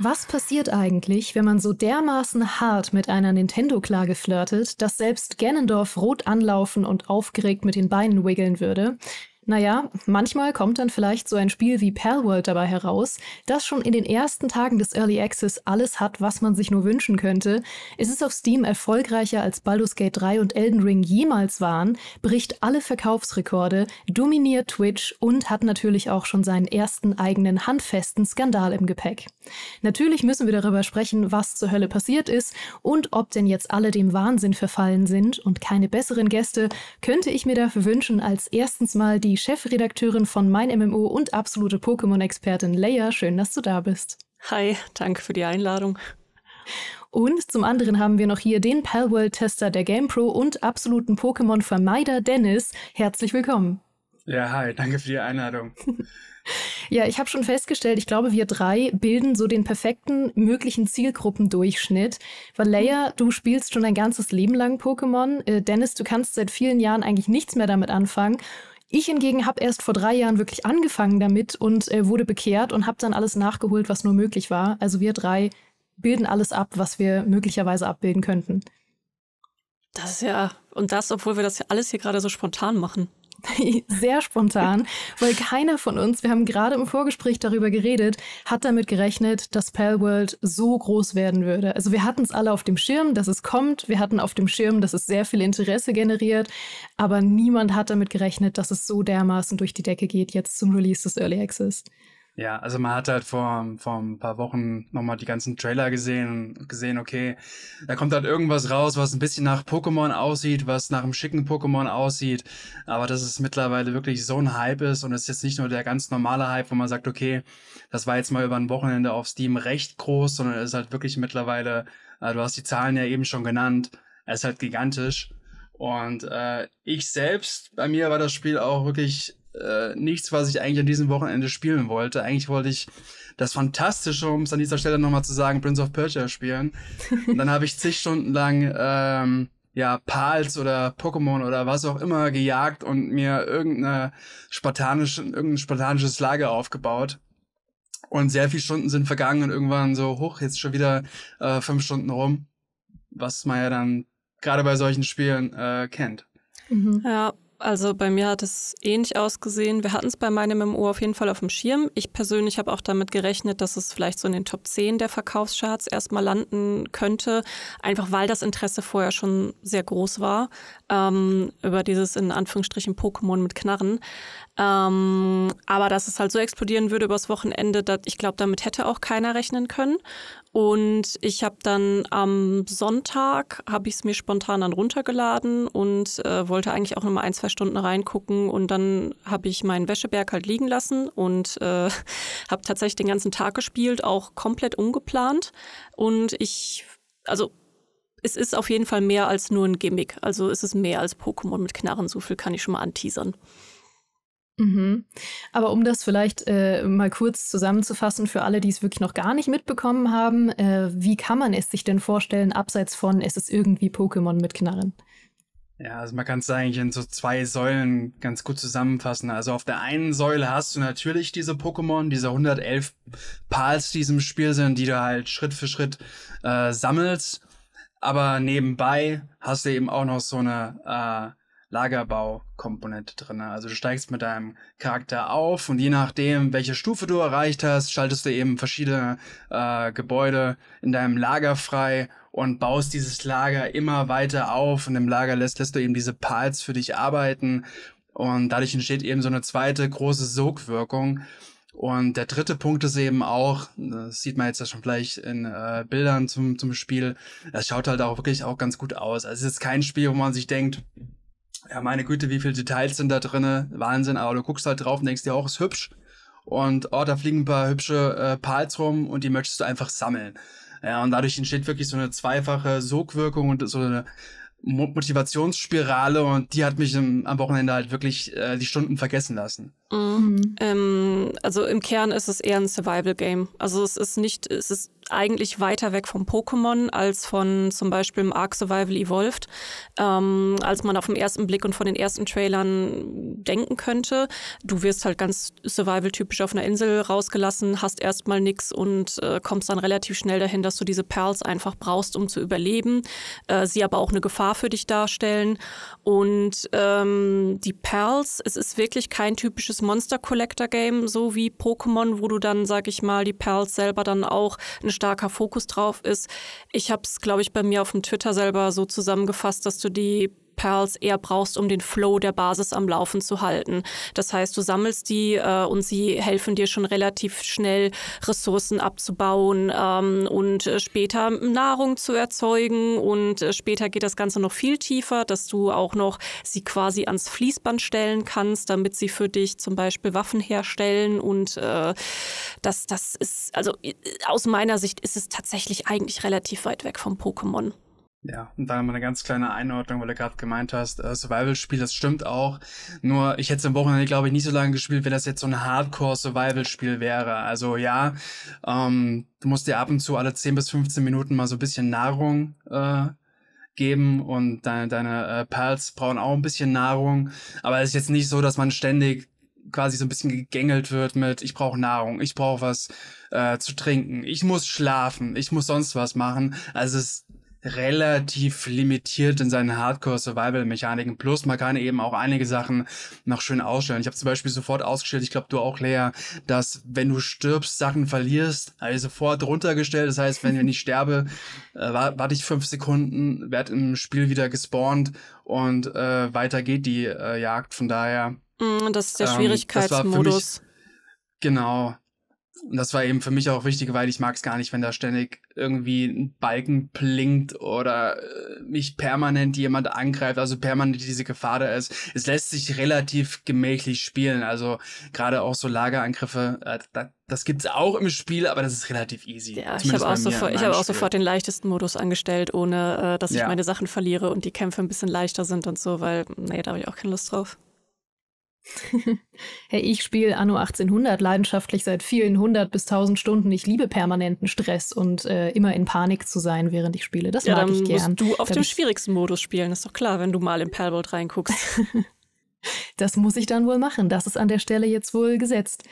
Was passiert eigentlich, wenn man so dermaßen hart mit einer Nintendo-Klage flirtet, dass selbst Ganondorf rot anlaufen und aufgeregt mit den Beinen wiggeln würde? Naja, manchmal kommt dann vielleicht so ein Spiel wie Palworld dabei heraus, das schon in den ersten Tagen des Early Access alles hat, was man sich nur wünschen könnte. Es ist auf Steam erfolgreicher als Baldur's Gate 3 und Elden Ring jemals waren, bricht alle Verkaufsrekorde, dominiert Twitch und hat natürlich auch schon seinen ersten eigenen handfesten Skandal im Gepäck. Natürlich müssen wir darüber sprechen, was zur Hölle passiert ist und ob denn jetzt alle dem Wahnsinn verfallen sind und keine besseren Gäste könnte ich mir dafür wünschen als erstens mal die Chefredakteurin von Mein MMO und absolute Pokémon-Expertin Leia. Schön, dass du da bist. Hi, danke für die Einladung. Und zum anderen haben wir noch hier den Palworld-Tester der GamePro und absoluten Pokémon-Vermeider Dennis. Herzlich willkommen. Ja, hi, danke für die Einladung. ja, ich habe schon festgestellt, ich glaube, wir drei bilden so den perfekten möglichen Zielgruppendurchschnitt. Weil Leia, du spielst schon dein ganzes Leben lang Pokémon. Äh, Dennis, du kannst seit vielen Jahren eigentlich nichts mehr damit anfangen. Ich hingegen habe erst vor drei Jahren wirklich angefangen damit und äh, wurde bekehrt und habe dann alles nachgeholt, was nur möglich war. Also wir drei bilden alles ab, was wir möglicherweise abbilden könnten. Das ist ja, und das, obwohl wir das ja alles hier gerade so spontan machen. sehr spontan, weil keiner von uns, wir haben gerade im Vorgespräch darüber geredet, hat damit gerechnet, dass Palworld so groß werden würde. Also wir hatten es alle auf dem Schirm, dass es kommt, wir hatten auf dem Schirm, dass es sehr viel Interesse generiert, aber niemand hat damit gerechnet, dass es so dermaßen durch die Decke geht jetzt zum Release des Early Access. Ja, also man hat halt vor, vor ein paar Wochen nochmal die ganzen Trailer gesehen und gesehen, okay, da kommt halt irgendwas raus, was ein bisschen nach Pokémon aussieht, was nach einem schicken Pokémon aussieht, aber dass es mittlerweile wirklich so ein Hype ist und es ist jetzt nicht nur der ganz normale Hype, wo man sagt, okay, das war jetzt mal über ein Wochenende auf Steam recht groß, sondern es ist halt wirklich mittlerweile, äh, du hast die Zahlen ja eben schon genannt, es ist halt gigantisch. Und äh, ich selbst, bei mir war das Spiel auch wirklich äh, nichts, was ich eigentlich an diesem Wochenende spielen wollte. Eigentlich wollte ich das Fantastische, um es an dieser Stelle nochmal zu sagen, Prince of Persia spielen. Und dann habe ich zig Stunden lang ähm, ja, Pals oder Pokémon oder was auch immer gejagt und mir irgendeine spartanische, irgendein spartanisches Lager aufgebaut. Und sehr viele Stunden sind vergangen und irgendwann so, hoch, jetzt schon wieder äh, fünf Stunden rum, was man ja dann gerade bei solchen Spielen äh, kennt. Mhm. Ja, also bei mir hat es ähnlich ausgesehen. Wir hatten es bei meinem MMO auf jeden Fall auf dem Schirm. Ich persönlich habe auch damit gerechnet, dass es vielleicht so in den Top 10 der Verkaufscharts erstmal landen könnte, einfach weil das Interesse vorher schon sehr groß war ähm, über dieses in Anführungsstrichen Pokémon mit Knarren. Ähm, aber dass es halt so explodieren würde übers Wochenende, dass ich glaube, damit hätte auch keiner rechnen können. Und ich habe dann am Sonntag, habe ich es mir spontan dann runtergeladen und äh, wollte eigentlich auch nochmal ein, zwei Stunden reingucken. Und dann habe ich meinen Wäscheberg halt liegen lassen und äh, habe tatsächlich den ganzen Tag gespielt, auch komplett ungeplant. Und ich, also es ist auf jeden Fall mehr als nur ein Gimmick. Also es ist mehr als Pokémon mit Knarren, so viel kann ich schon mal anteasern. Mhm. Aber um das vielleicht äh, mal kurz zusammenzufassen für alle, die es wirklich noch gar nicht mitbekommen haben, äh, wie kann man es sich denn vorstellen, abseits von es ist irgendwie Pokémon mit Knarren? Ja, also man kann es eigentlich in so zwei Säulen ganz gut zusammenfassen. Also auf der einen Säule hast du natürlich diese Pokémon, diese 111 Pals, die im Spiel sind, die du halt Schritt für Schritt äh, sammelst. Aber nebenbei hast du eben auch noch so eine äh, Lagerbau-Komponente drin. Also du steigst mit deinem Charakter auf und je nachdem, welche Stufe du erreicht hast, schaltest du eben verschiedene äh, Gebäude in deinem Lager frei und baust dieses Lager immer weiter auf und im Lager lässt, lässt du eben diese Pals für dich arbeiten und dadurch entsteht eben so eine zweite große Sogwirkung. Und der dritte Punkt ist eben auch, das sieht man jetzt ja schon vielleicht in äh, Bildern zum, zum Spiel, das schaut halt auch wirklich auch ganz gut aus. Also es ist kein Spiel, wo man sich denkt, ja, meine Güte, wie viele Details sind da drin? Wahnsinn, aber du guckst halt drauf und denkst dir auch, ist hübsch. Und oh, da fliegen ein paar hübsche äh, Pals rum und die möchtest du einfach sammeln. Ja, und dadurch entsteht wirklich so eine zweifache Sogwirkung und so eine Motivationsspirale und die hat mich im, am Wochenende halt wirklich äh, die Stunden vergessen lassen. Mhm. Ähm, also im Kern ist es eher ein Survival-Game. Also es ist nicht, es ist eigentlich weiter weg vom Pokémon als von zum Beispiel im Ark Survival Evolved, ähm, als man auf den ersten Blick und von den ersten Trailern denken könnte. Du wirst halt ganz Survival-typisch auf einer Insel rausgelassen, hast erstmal nichts und äh, kommst dann relativ schnell dahin, dass du diese Pearls einfach brauchst, um zu überleben, äh, sie aber auch eine Gefahr für dich darstellen. Und ähm, die Pearls, es ist wirklich kein typisches dieses Monster Collector Game, so wie Pokémon, wo du dann, sag ich mal, die Pearls selber dann auch ein starker Fokus drauf ist. Ich habe es, glaube ich, bei mir auf dem Twitter selber so zusammengefasst, dass du die Perls eher brauchst, um den Flow der Basis am Laufen zu halten. Das heißt, du sammelst die äh, und sie helfen dir schon relativ schnell, Ressourcen abzubauen ähm, und äh, später Nahrung zu erzeugen. Und äh, später geht das Ganze noch viel tiefer, dass du auch noch sie quasi ans Fließband stellen kannst, damit sie für dich zum Beispiel Waffen herstellen. Und äh, das, das ist, also äh, aus meiner Sicht ist es tatsächlich eigentlich relativ weit weg vom Pokémon. Ja, und da mal eine ganz kleine Einordnung, weil du gerade gemeint hast, äh, Survival-Spiel, das stimmt auch. Nur, ich hätte es am Wochenende, glaube ich, nicht so lange gespielt, wenn das jetzt so ein Hardcore-Survival-Spiel wäre. Also ja, ähm, du musst dir ab und zu alle 10 bis 15 Minuten mal so ein bisschen Nahrung äh, geben und deine, deine äh, Pals brauchen auch ein bisschen Nahrung. Aber es ist jetzt nicht so, dass man ständig quasi so ein bisschen gegängelt wird mit, ich brauche Nahrung, ich brauche was äh, zu trinken, ich muss schlafen, ich muss sonst was machen. Also es relativ limitiert in seinen Hardcore-Survival-Mechaniken. Plus, man kann eben auch einige Sachen noch schön ausstellen. Ich habe zum Beispiel sofort ausgestellt, ich glaube, du auch, Lea, dass wenn du stirbst, Sachen verlierst, also sofort runtergestellt. Das heißt, wenn, ich sterbe, äh, warte ich fünf Sekunden, werd im Spiel wieder gespawnt und äh, weiter geht die äh, Jagd. Von daher. Mm, das ist der ähm, Schwierigkeitsmodus. Genau, und das war eben für mich auch wichtig, weil ich mag es gar nicht, wenn da ständig irgendwie ein Balken blinkt oder äh, mich permanent jemand angreift, also permanent diese Gefahr da ist. Es lässt sich relativ gemächlich spielen. Also gerade auch so Lagerangriffe, äh, das gibt's auch im Spiel, aber das ist relativ easy. Ja, ich habe auch, sofort, ich hab auch sofort den leichtesten Modus angestellt, ohne äh, dass ich ja. meine Sachen verliere und die Kämpfe ein bisschen leichter sind und so, weil, nee, da habe ich auch keine Lust drauf. hey, ich spiele Anno 1800 leidenschaftlich seit vielen hundert bis tausend Stunden. Ich liebe permanenten Stress und äh, immer in Panik zu sein, während ich spiele. Das ja, mag ich gern. Musst du auf da dem schwierigsten Modus spielen, ist doch klar, wenn du mal in Perlbold reinguckst. das muss ich dann wohl machen. Das ist an der Stelle jetzt wohl gesetzt.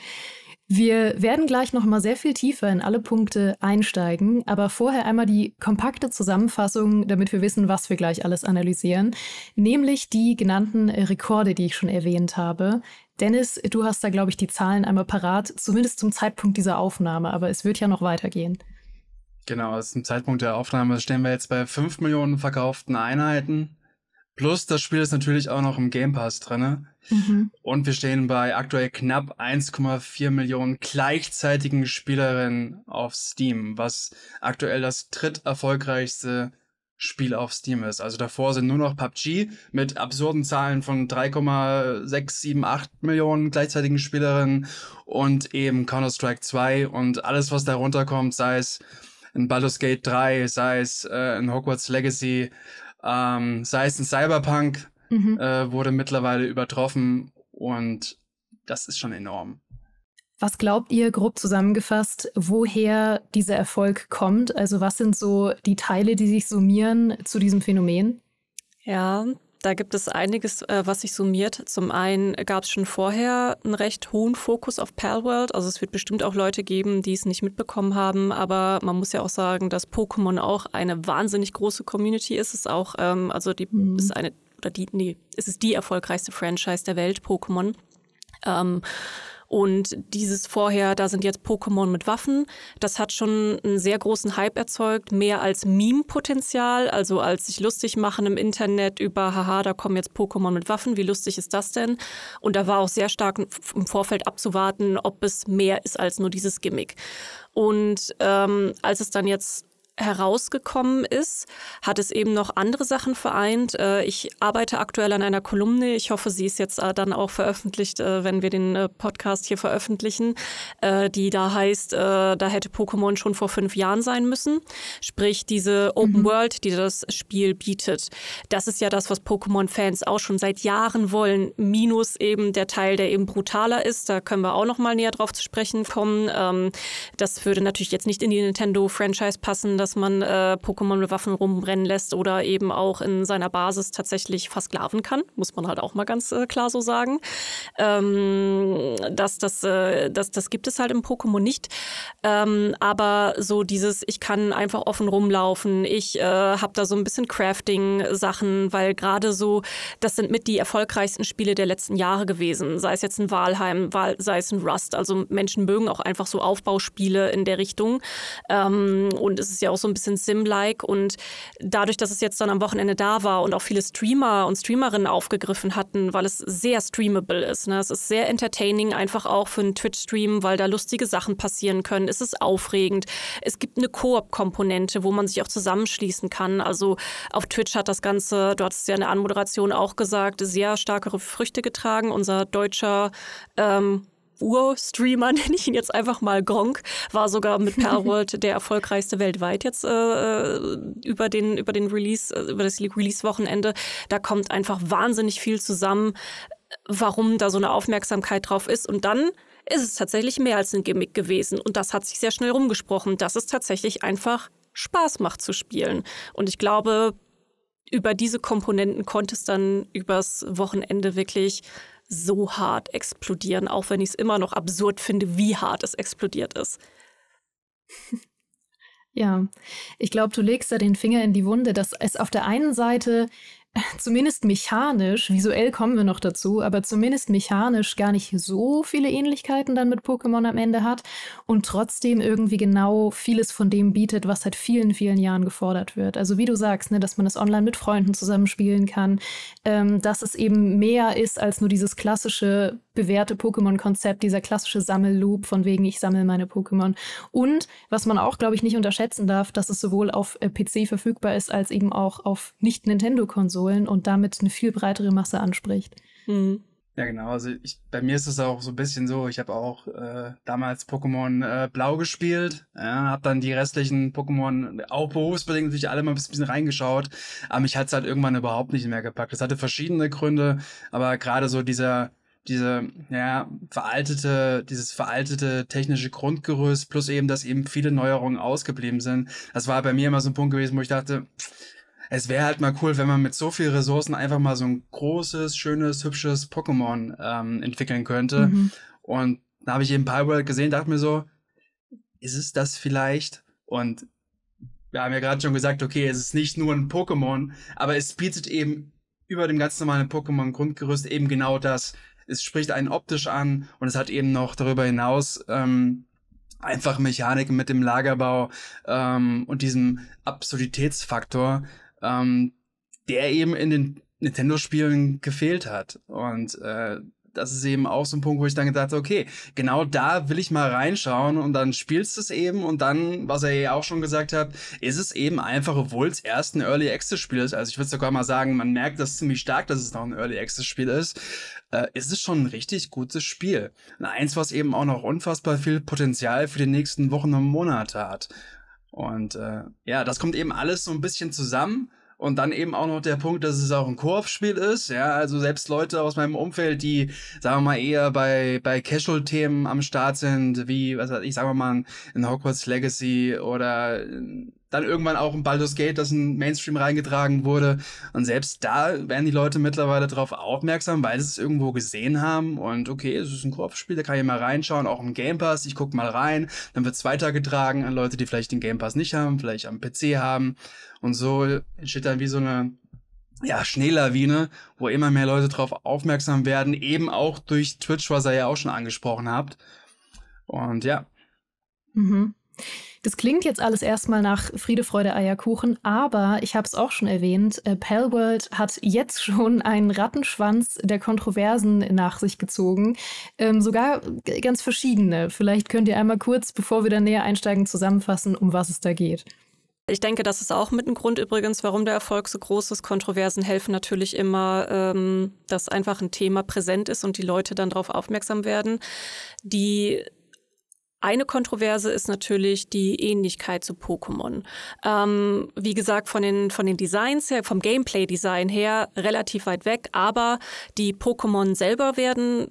Wir werden gleich noch mal sehr viel tiefer in alle Punkte einsteigen, aber vorher einmal die kompakte Zusammenfassung, damit wir wissen, was wir gleich alles analysieren, nämlich die genannten Rekorde, die ich schon erwähnt habe. Dennis, du hast da, glaube ich, die Zahlen einmal parat, zumindest zum Zeitpunkt dieser Aufnahme, aber es wird ja noch weitergehen. Genau, also zum Zeitpunkt der Aufnahme stehen wir jetzt bei 5 Millionen verkauften Einheiten. Plus, das Spiel ist natürlich auch noch im Game Pass drinne. Mhm. Und wir stehen bei aktuell knapp 1,4 Millionen gleichzeitigen Spielerinnen auf Steam, was aktuell das dritterfolgreichste Spiel auf Steam ist. Also davor sind nur noch PUBG mit absurden Zahlen von 3,678 Millionen gleichzeitigen Spielerinnen und eben Counter-Strike 2 und alles, was darunter kommt, sei es in Baldur's Gate 3, sei es äh, in Hogwarts Legacy, ähm, sei es in Cyberpunk mhm. äh, wurde mittlerweile übertroffen und das ist schon enorm. Was glaubt ihr, grob zusammengefasst, woher dieser Erfolg kommt? Also was sind so die Teile, die sich summieren zu diesem Phänomen? Ja, da gibt es einiges, äh, was sich summiert. Zum einen gab es schon vorher einen recht hohen Fokus auf Palworld. Also es wird bestimmt auch Leute geben, die es nicht mitbekommen haben. Aber man muss ja auch sagen, dass Pokémon auch eine wahnsinnig große Community ist. Es ist auch, ähm, also die mhm. ist eine, oder die, nee, es ist die erfolgreichste Franchise der Welt, Pokémon. Ähm, und dieses vorher, da sind jetzt Pokémon mit Waffen, das hat schon einen sehr großen Hype erzeugt, mehr als Meme-Potenzial, also als sich lustig machen im Internet über, haha, da kommen jetzt Pokémon mit Waffen, wie lustig ist das denn? Und da war auch sehr stark im Vorfeld abzuwarten, ob es mehr ist als nur dieses Gimmick. Und ähm, als es dann jetzt herausgekommen ist, hat es eben noch andere Sachen vereint. Äh, ich arbeite aktuell an einer Kolumne. Ich hoffe, sie ist jetzt äh, dann auch veröffentlicht, äh, wenn wir den Podcast hier veröffentlichen, die da heißt, da hätte Pokémon schon vor fünf Jahren sein müssen. Sprich, diese Open mhm. World, die das Spiel bietet. Das ist ja das, was Pokémon-Fans auch schon seit Jahren wollen. Minus eben der Teil, der eben brutaler ist. Da können wir auch noch mal näher drauf zu sprechen kommen. Ähm, das würde natürlich jetzt nicht in die Nintendo-Franchise passen dass man äh, Pokémon mit Waffen rumrennen lässt oder eben auch in seiner Basis tatsächlich versklaven kann, muss man halt auch mal ganz äh, klar so sagen. Ähm, das, das, äh, das, das gibt es halt im Pokémon nicht. Ähm, aber so dieses, ich kann einfach offen rumlaufen, ich äh, habe da so ein bisschen Crafting-Sachen, weil gerade so, das sind mit die erfolgreichsten Spiele der letzten Jahre gewesen. Sei es jetzt ein Walheim, sei es ein Rust. Also Menschen mögen auch einfach so Aufbauspiele in der Richtung. Ähm, und es ist ja auch auch so ein bisschen Sim-like. Und dadurch, dass es jetzt dann am Wochenende da war und auch viele Streamer und Streamerinnen aufgegriffen hatten, weil es sehr streamable ist. Ne? Es ist sehr entertaining, einfach auch für einen Twitch-Stream, weil da lustige Sachen passieren können. Es ist aufregend. Es gibt eine Koop-Komponente, wo man sich auch zusammenschließen kann. Also auf Twitch hat das Ganze, du hattest ja in der Anmoderation auch gesagt, sehr starkere Früchte getragen. Unser deutscher ähm, Urstreamer, nenne ich ihn jetzt einfach mal Gronk, war sogar mit Perworld der erfolgreichste weltweit jetzt äh, über, den, über den Release, äh, über das Release-Wochenende. Da kommt einfach wahnsinnig viel zusammen, warum da so eine Aufmerksamkeit drauf ist. Und dann ist es tatsächlich mehr als ein Gimmick gewesen. Und das hat sich sehr schnell rumgesprochen, dass es tatsächlich einfach Spaß macht zu spielen. Und ich glaube, über diese Komponenten konnte es dann übers Wochenende wirklich so hart explodieren, auch wenn ich es immer noch absurd finde, wie hart es explodiert ist. Ja, ich glaube, du legst da den Finger in die Wunde, dass es auf der einen Seite zumindest mechanisch, visuell kommen wir noch dazu, aber zumindest mechanisch gar nicht so viele Ähnlichkeiten dann mit Pokémon am Ende hat und trotzdem irgendwie genau vieles von dem bietet, was seit vielen, vielen Jahren gefordert wird. Also wie du sagst, ne, dass man das online mit Freunden zusammenspielen kann, ähm, dass es eben mehr ist als nur dieses klassische bewährte Pokémon-Konzept, dieser klassische Sammelloop, von wegen ich sammle meine Pokémon. Und was man auch, glaube ich, nicht unterschätzen darf, dass es sowohl auf äh, PC verfügbar ist, als eben auch auf Nicht-Nintendo-Konsolen und damit eine viel breitere Masse anspricht. Mhm. Ja, genau. Also ich, bei mir ist es auch so ein bisschen so, ich habe auch äh, damals Pokémon äh, Blau gespielt, ja, habe dann die restlichen Pokémon auch berufsbedingt natürlich alle mal ein bisschen reingeschaut, aber mich hat es halt irgendwann überhaupt nicht mehr gepackt. Das hatte verschiedene Gründe, aber gerade so dieser diese, ja, veraltete, dieses veraltete technische Grundgerüst plus eben, dass eben viele Neuerungen ausgeblieben sind. Das war bei mir immer so ein Punkt gewesen, wo ich dachte, es wäre halt mal cool, wenn man mit so viel Ressourcen einfach mal so ein großes, schönes, hübsches Pokémon ähm, entwickeln könnte. Mhm. Und da habe ich eben Pyworld gesehen, dachte mir so, ist es das vielleicht? Und wir haben ja gerade schon gesagt, okay, es ist nicht nur ein Pokémon, aber es bietet eben über dem ganz normalen Pokémon-Grundgerüst eben genau das, es spricht einen optisch an und es hat eben noch darüber hinaus ähm, einfach Mechaniken mit dem Lagerbau ähm, und diesem Absurditätsfaktor, ähm, der eben in den Nintendo-Spielen gefehlt hat. Und äh, das ist eben auch so ein Punkt, wo ich dann gedacht habe, okay, genau da will ich mal reinschauen und dann spielst du es eben und dann, was er ja auch schon gesagt hat, ist es eben einfach, obwohl es erst ein Early Access Spiel ist, also ich würde sogar mal sagen, man merkt das ziemlich stark, dass es noch ein Early Access Spiel ist, äh, ist es schon ein richtig gutes Spiel. Und eins, was eben auch noch unfassbar viel Potenzial für die nächsten Wochen und Monate hat. Und äh, ja, das kommt eben alles so ein bisschen zusammen. Und dann eben auch noch der Punkt, dass es auch ein Koop-Spiel ist. Ja, also selbst Leute aus meinem Umfeld, die, sagen wir mal, eher bei, bei Casual-Themen am Start sind, wie, was weiß ich, sagen wir mal, in Hogwarts Legacy oder dann irgendwann auch ein Baldur's Gate, das in Mainstream reingetragen wurde. Und selbst da werden die Leute mittlerweile darauf aufmerksam, weil sie es irgendwo gesehen haben. Und okay, es ist ein Koop-Spiel, da kann ich mal reinschauen, auch im Game Pass. Ich guck mal rein, dann wird es weitergetragen an Leute, die vielleicht den Game Pass nicht haben, vielleicht am PC haben. Und so entsteht dann wie so eine ja, Schneelawine, wo immer mehr Leute drauf aufmerksam werden, eben auch durch Twitch, was ihr ja auch schon angesprochen habt. Und ja. Mhm. Das klingt jetzt alles erstmal nach Friede, Freude, Eierkuchen, aber ich habe es auch schon erwähnt, äh, Palworld hat jetzt schon einen Rattenschwanz der Kontroversen nach sich gezogen. Ähm, sogar ganz verschiedene. Vielleicht könnt ihr einmal kurz, bevor wir da näher einsteigen, zusammenfassen, um was es da geht. Ich denke, das ist auch mit ein Grund übrigens, warum der Erfolg so groß ist. Kontroversen helfen natürlich immer, ähm, dass einfach ein Thema präsent ist und die Leute dann darauf aufmerksam werden. Die eine Kontroverse ist natürlich die Ähnlichkeit zu Pokémon. Ähm, wie gesagt, von den, von den Designs her, vom Gameplay-Design her relativ weit weg, aber die Pokémon selber werden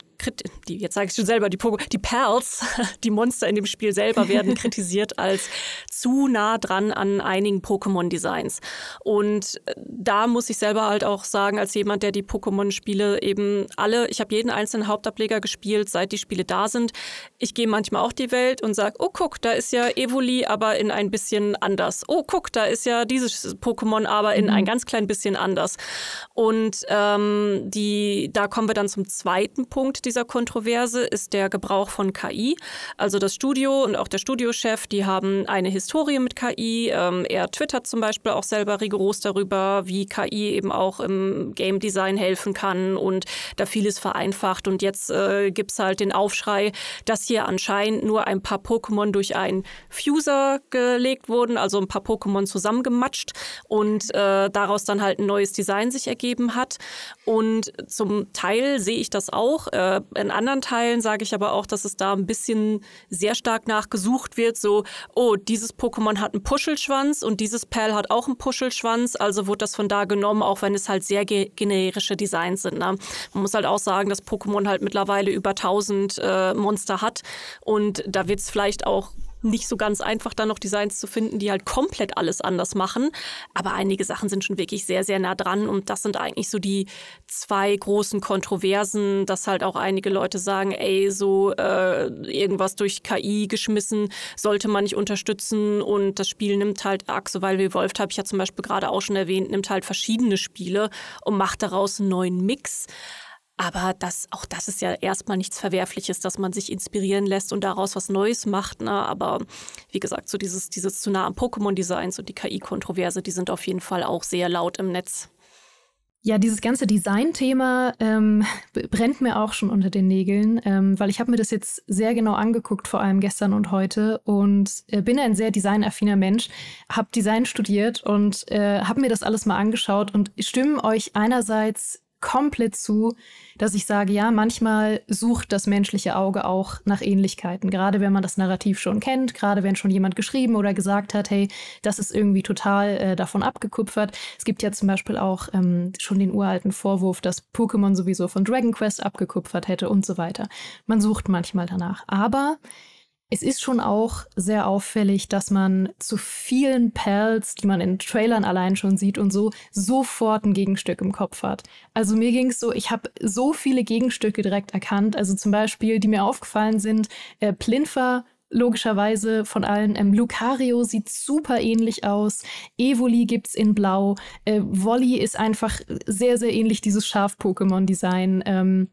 die, jetzt sage ich schon selber, die, Pogo, die Perls, die Monster in dem Spiel selber werden kritisiert als zu nah dran an einigen Pokémon-Designs. Und äh, da muss ich selber halt auch sagen, als jemand, der die Pokémon-Spiele eben alle, ich habe jeden einzelnen Hauptableger gespielt, seit die Spiele da sind. Ich gehe manchmal auch die Welt und sage, oh guck, da ist ja Evoli, aber in ein bisschen anders. Oh guck, da ist ja dieses Pokémon, aber in mhm. ein ganz klein bisschen anders. Und ähm, die, da kommen wir dann zum zweiten Punkt, dieser Kontroverse ist der Gebrauch von KI. Also das Studio und auch der Studiochef, die haben eine Historie mit KI. Ähm, er twittert zum Beispiel auch selber rigoros darüber, wie KI eben auch im Game Design helfen kann und da vieles vereinfacht. Und jetzt äh, gibt es halt den Aufschrei, dass hier anscheinend nur ein paar Pokémon durch einen Fuser gelegt wurden, also ein paar Pokémon zusammengematscht und äh, daraus dann halt ein neues Design sich ergeben hat. Und zum Teil sehe ich das auch. Äh, in anderen Teilen sage ich aber auch, dass es da ein bisschen sehr stark nachgesucht wird, so, oh, dieses Pokémon hat einen Puschelschwanz und dieses Perl hat auch einen Puschelschwanz, also wurde das von da genommen, auch wenn es halt sehr ge generische Designs sind. Ne? Man muss halt auch sagen, dass Pokémon halt mittlerweile über 1000 äh, Monster hat und da wird es vielleicht auch nicht so ganz einfach, da noch Designs zu finden, die halt komplett alles anders machen. Aber einige Sachen sind schon wirklich sehr, sehr nah dran. Und das sind eigentlich so die zwei großen Kontroversen, dass halt auch einige Leute sagen, ey, so äh, irgendwas durch KI geschmissen sollte man nicht unterstützen. Und das Spiel nimmt halt, weil wir Wolf, habe ich ja zum Beispiel gerade auch schon erwähnt, nimmt halt verschiedene Spiele und macht daraus einen neuen Mix. Aber das, auch das ist ja erstmal nichts Verwerfliches, dass man sich inspirieren lässt und daraus was Neues macht. Ne? Aber wie gesagt, so dieses, dieses zu nah am Pokémon-Designs und die KI-Kontroverse, die sind auf jeden Fall auch sehr laut im Netz. Ja, dieses ganze Design-Thema ähm, brennt mir auch schon unter den Nägeln, ähm, weil ich habe mir das jetzt sehr genau angeguckt, vor allem gestern und heute. Und äh, bin ein sehr designaffiner Mensch, habe Design studiert und äh, habe mir das alles mal angeschaut und stimme euch einerseits komplett zu, dass ich sage, ja, manchmal sucht das menschliche Auge auch nach Ähnlichkeiten, gerade wenn man das Narrativ schon kennt, gerade wenn schon jemand geschrieben oder gesagt hat, hey, das ist irgendwie total äh, davon abgekupfert. Es gibt ja zum Beispiel auch ähm, schon den uralten Vorwurf, dass Pokémon sowieso von Dragon Quest abgekupfert hätte und so weiter. Man sucht manchmal danach. Aber es ist schon auch sehr auffällig, dass man zu vielen Perls, die man in Trailern allein schon sieht und so, sofort ein Gegenstück im Kopf hat. Also mir ging es so, ich habe so viele Gegenstücke direkt erkannt. Also zum Beispiel, die mir aufgefallen sind, äh, Plinfer, logischerweise von allen. Ähm, Lucario sieht super ähnlich aus. Evoli gibt's in Blau. Äh, Wolli ist einfach sehr, sehr ähnlich dieses Schaf-Pokémon-Design. Ähm,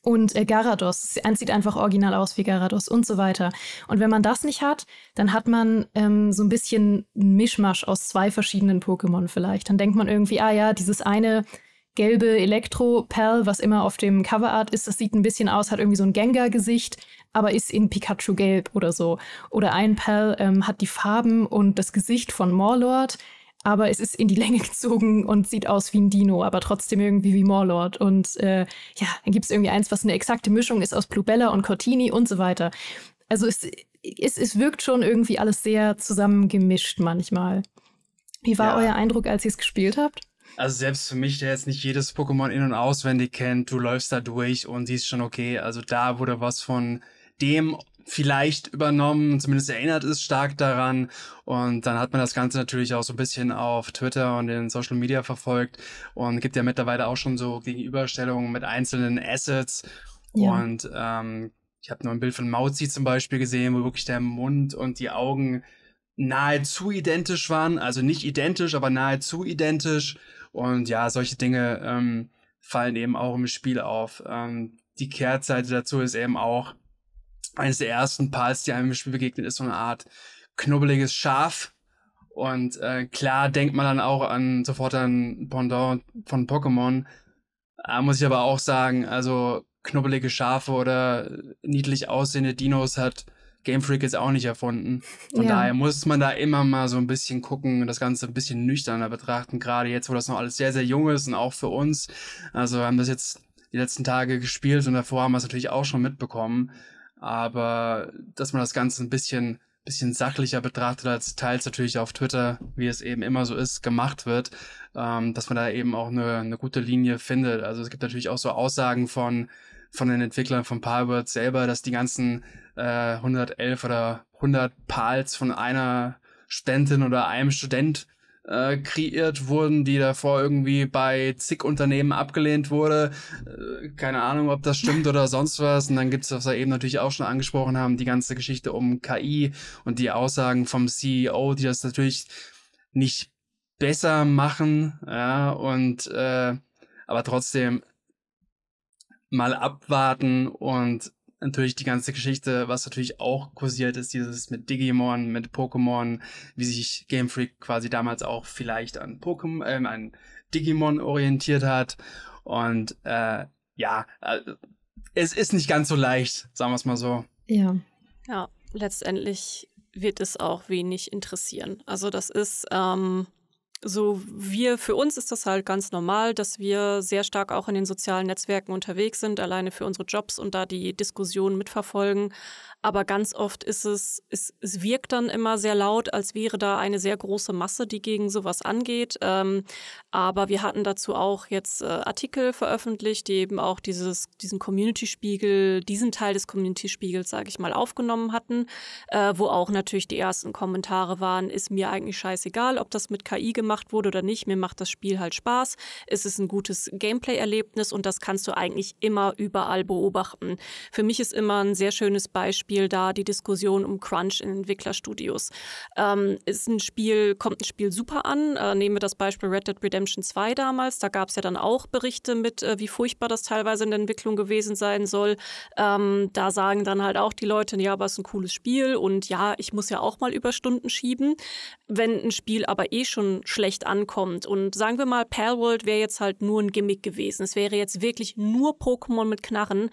und äh, Garados. Eins sieht einfach original aus wie Garados und so weiter. Und wenn man das nicht hat, dann hat man ähm, so ein bisschen einen Mischmasch aus zwei verschiedenen Pokémon vielleicht. Dann denkt man irgendwie, ah ja, dieses eine gelbe Elektro-Perl, was immer auf dem Coverart ist, das sieht ein bisschen aus, hat irgendwie so ein Gengar-Gesicht, aber ist in Pikachu gelb oder so. Oder ein Perl ähm, hat die Farben und das Gesicht von Morlord aber es ist in die Länge gezogen und sieht aus wie ein Dino, aber trotzdem irgendwie wie Morlord. Und äh, ja, dann gibt es irgendwie eins, was eine exakte Mischung ist aus Bluebella und Cortini und so weiter. Also es, es, es wirkt schon irgendwie alles sehr zusammengemischt manchmal. Wie war ja. euer Eindruck, als ihr es gespielt habt? Also selbst für mich, der jetzt nicht jedes Pokémon in- und auswendig kennt, du läufst da durch und siehst schon, okay, also da wurde was von dem vielleicht übernommen, zumindest erinnert es stark daran. Und dann hat man das Ganze natürlich auch so ein bisschen auf Twitter und in Social Media verfolgt und gibt ja mittlerweile auch schon so Gegenüberstellungen mit einzelnen Assets. Ja. Und ähm, ich habe nur ein Bild von Mauzi zum Beispiel gesehen, wo wirklich der Mund und die Augen nahezu identisch waren. Also nicht identisch, aber nahezu identisch. Und ja, solche Dinge ähm, fallen eben auch im Spiel auf. Ähm, die Kehrseite dazu ist eben auch, eines der ersten Pals, die einem im Spiel begegnet ist, so eine Art knubbeliges Schaf. Und äh, klar denkt man dann auch an sofort an Pendant von Pokémon. Äh, muss ich aber auch sagen, also knubbelige Schafe oder niedlich aussehende Dinos hat Game Freak jetzt auch nicht erfunden. Von ja. daher muss man da immer mal so ein bisschen gucken und das Ganze ein bisschen nüchterner betrachten, gerade jetzt, wo das noch alles sehr, sehr jung ist und auch für uns. Also wir haben das jetzt die letzten Tage gespielt und davor haben wir es natürlich auch schon mitbekommen aber dass man das Ganze ein bisschen bisschen sachlicher betrachtet als teils natürlich auf Twitter, wie es eben immer so ist, gemacht wird, ähm, dass man da eben auch eine, eine gute Linie findet. Also es gibt natürlich auch so Aussagen von von den Entwicklern von Palworld selber, dass die ganzen äh, 111 oder 100 Pals von einer Studentin oder einem Student äh, kreiert wurden, die davor irgendwie bei zig Unternehmen abgelehnt wurde. Äh, keine Ahnung, ob das stimmt oder sonst was. Und dann gibt es, was wir eben natürlich auch schon angesprochen haben, die ganze Geschichte um KI und die Aussagen vom CEO, die das natürlich nicht besser machen. Ja, und äh, aber trotzdem mal abwarten und natürlich die ganze Geschichte, was natürlich auch kursiert ist, dieses mit Digimon, mit Pokémon, wie sich Game Freak quasi damals auch vielleicht an Pokémon, ähm, an Digimon orientiert hat. Und äh, ja, äh, es ist nicht ganz so leicht, sagen wir es mal so. Ja. Ja, letztendlich wird es auch wenig interessieren. Also das ist, ähm, so wir, für uns ist das halt ganz normal, dass wir sehr stark auch in den sozialen Netzwerken unterwegs sind, alleine für unsere Jobs und da die Diskussion mitverfolgen. Aber ganz oft ist es, es, es wirkt dann immer sehr laut, als wäre da eine sehr große Masse, die gegen sowas angeht. Ähm, aber wir hatten dazu auch jetzt äh, Artikel veröffentlicht, die eben auch dieses, diesen Community-Spiegel, diesen Teil des Community-Spiegels, sage ich mal, aufgenommen hatten, äh, wo auch natürlich die ersten Kommentare waren, ist mir eigentlich scheißegal, ob das mit KI gemacht gemacht wurde oder nicht, mir macht das Spiel halt Spaß. Es ist ein gutes Gameplay-Erlebnis und das kannst du eigentlich immer überall beobachten. Für mich ist immer ein sehr schönes Beispiel da die Diskussion um Crunch in Entwicklerstudios. Ähm, ist ein Spiel, kommt ein Spiel super an. Äh, nehmen wir das Beispiel Red Dead Redemption 2 damals. Da gab es ja dann auch Berichte mit, äh, wie furchtbar das teilweise in der Entwicklung gewesen sein soll. Ähm, da sagen dann halt auch die Leute, ja, aber es ist ein cooles Spiel und ja, ich muss ja auch mal über Stunden schieben. Wenn ein Spiel aber eh schon schlecht schlecht ankommt. Und sagen wir mal, Palworld wäre jetzt halt nur ein Gimmick gewesen. Es wäre jetzt wirklich nur Pokémon mit Knarren.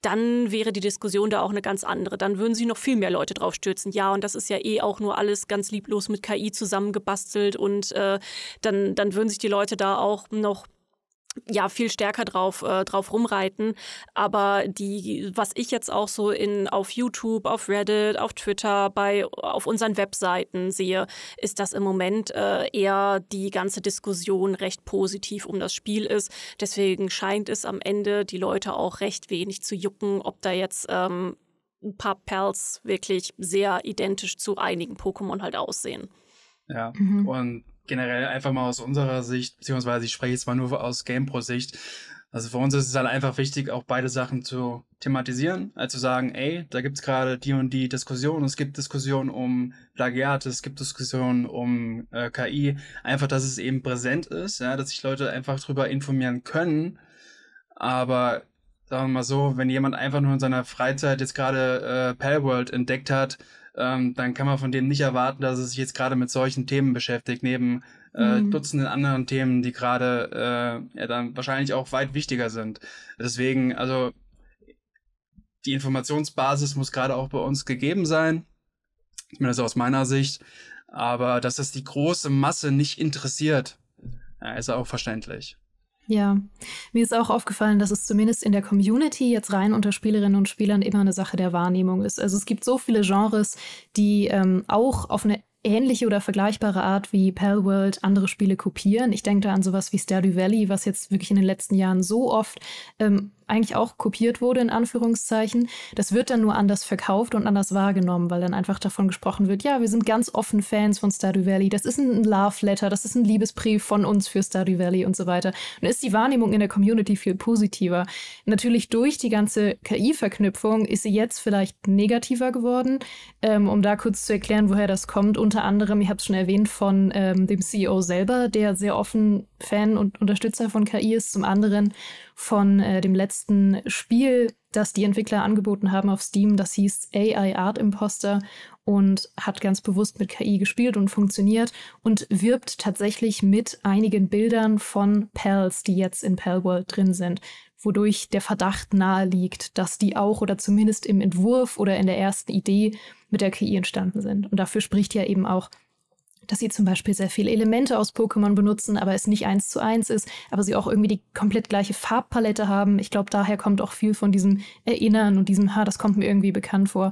Dann wäre die Diskussion da auch eine ganz andere. Dann würden sich noch viel mehr Leute drauf stürzen. Ja, und das ist ja eh auch nur alles ganz lieblos mit KI zusammengebastelt. Und äh, dann, dann würden sich die Leute da auch noch ja viel stärker drauf äh, drauf rumreiten, aber die was ich jetzt auch so in auf YouTube, auf Reddit, auf Twitter, bei auf unseren Webseiten sehe, ist dass im Moment äh, eher die ganze Diskussion recht positiv um das Spiel ist. Deswegen scheint es am Ende die Leute auch recht wenig zu jucken, ob da jetzt ähm, ein paar Perls wirklich sehr identisch zu einigen Pokémon halt aussehen. Ja, mhm. und generell einfach mal aus unserer Sicht, beziehungsweise ich spreche jetzt mal nur aus GamePro-Sicht. Also für uns ist es halt einfach wichtig, auch beide Sachen zu thematisieren, also zu sagen, ey, da gibt es gerade die und die Diskussion, es gibt Diskussionen um Plagiate, es gibt Diskussionen um äh, KI, einfach, dass es eben präsent ist, ja, dass sich Leute einfach darüber informieren können, aber sagen wir mal so, wenn jemand einfach nur in seiner Freizeit jetzt gerade äh, Palworld entdeckt hat ähm, dann kann man von denen nicht erwarten, dass es sich jetzt gerade mit solchen Themen beschäftigt, neben äh, mhm. Dutzenden anderen Themen, die gerade äh, ja, dann wahrscheinlich auch weit wichtiger sind. Deswegen, also die Informationsbasis muss gerade auch bei uns gegeben sein, zumindest aus meiner Sicht. Aber dass das die große Masse nicht interessiert, ja, ist auch verständlich. Ja, mir ist auch aufgefallen, dass es zumindest in der Community jetzt rein unter Spielerinnen und Spielern immer eine Sache der Wahrnehmung ist. Also es gibt so viele Genres, die ähm, auch auf eine ähnliche oder vergleichbare Art wie Palworld andere Spiele kopieren. Ich denke da an sowas wie Stardew Valley, was jetzt wirklich in den letzten Jahren so oft ähm, eigentlich auch kopiert wurde, in Anführungszeichen. Das wird dann nur anders verkauft und anders wahrgenommen, weil dann einfach davon gesprochen wird, ja, wir sind ganz offen Fans von Stardew Valley, das ist ein Love Letter, das ist ein Liebesbrief von uns für Stardew Valley und so weiter. Und ist die Wahrnehmung in der Community viel positiver. Natürlich durch die ganze KI-Verknüpfung ist sie jetzt vielleicht negativer geworden. Ähm, um da kurz zu erklären, woher das kommt, unter anderem, ich habe es schon erwähnt, von ähm, dem CEO selber, der sehr offen Fan und Unterstützer von KI ist, zum anderen von äh, dem letzten Spiel, das die Entwickler angeboten haben auf Steam, das hieß AI Art Imposter und hat ganz bewusst mit KI gespielt und funktioniert und wirbt tatsächlich mit einigen Bildern von Pals, die jetzt in World drin sind, wodurch der Verdacht nahe liegt, dass die auch oder zumindest im Entwurf oder in der ersten Idee mit der KI entstanden sind. Und dafür spricht ja eben auch dass sie zum Beispiel sehr viele Elemente aus Pokémon benutzen, aber es nicht eins zu eins ist, aber sie auch irgendwie die komplett gleiche Farbpalette haben. Ich glaube, daher kommt auch viel von diesem Erinnern und diesem, ha, das kommt mir irgendwie bekannt vor.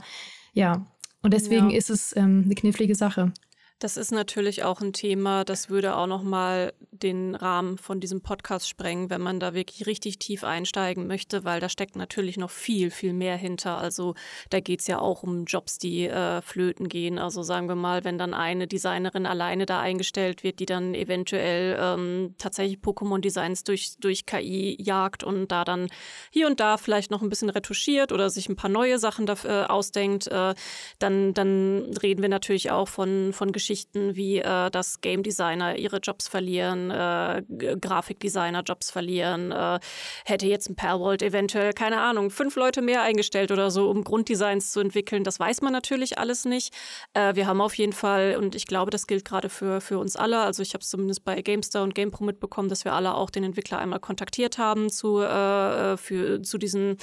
Ja, und deswegen ja. ist es ähm, eine knifflige Sache. Das ist natürlich auch ein Thema, das würde auch nochmal den Rahmen von diesem Podcast sprengen, wenn man da wirklich richtig tief einsteigen möchte, weil da steckt natürlich noch viel, viel mehr hinter. Also da geht es ja auch um Jobs, die äh, flöten gehen. Also sagen wir mal, wenn dann eine Designerin alleine da eingestellt wird, die dann eventuell ähm, tatsächlich Pokémon-Designs durch, durch KI jagt und da dann hier und da vielleicht noch ein bisschen retuschiert oder sich ein paar neue Sachen da, äh, ausdenkt, äh, dann, dann reden wir natürlich auch von, von Geschichten Geschichten wie, äh, dass Game Designer ihre Jobs verlieren, äh, Grafikdesigner Jobs verlieren, äh, hätte jetzt ein Palworld eventuell, keine Ahnung, fünf Leute mehr eingestellt oder so, um Grunddesigns zu entwickeln. Das weiß man natürlich alles nicht. Äh, wir haben auf jeden Fall, und ich glaube, das gilt gerade für, für uns alle, also ich habe es zumindest bei GameStar und GamePro mitbekommen, dass wir alle auch den Entwickler einmal kontaktiert haben zu, äh, äh, für, zu diesen,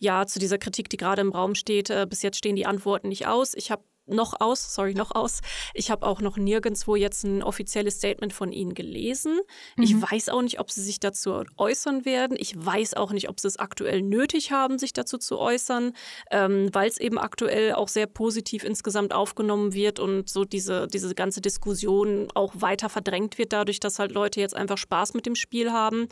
ja, zu dieser Kritik, die gerade im Raum steht. bis jetzt stehen die Antworten nicht aus. Ich habe noch aus, sorry, noch aus. Ich habe auch noch nirgendwo jetzt ein offizielles Statement von ihnen gelesen. Mhm. Ich weiß auch nicht, ob sie sich dazu äußern werden. Ich weiß auch nicht, ob sie es aktuell nötig haben, sich dazu zu äußern, ähm, weil es eben aktuell auch sehr positiv insgesamt aufgenommen wird und so diese, diese ganze Diskussion auch weiter verdrängt wird, dadurch, dass halt Leute jetzt einfach Spaß mit dem Spiel haben.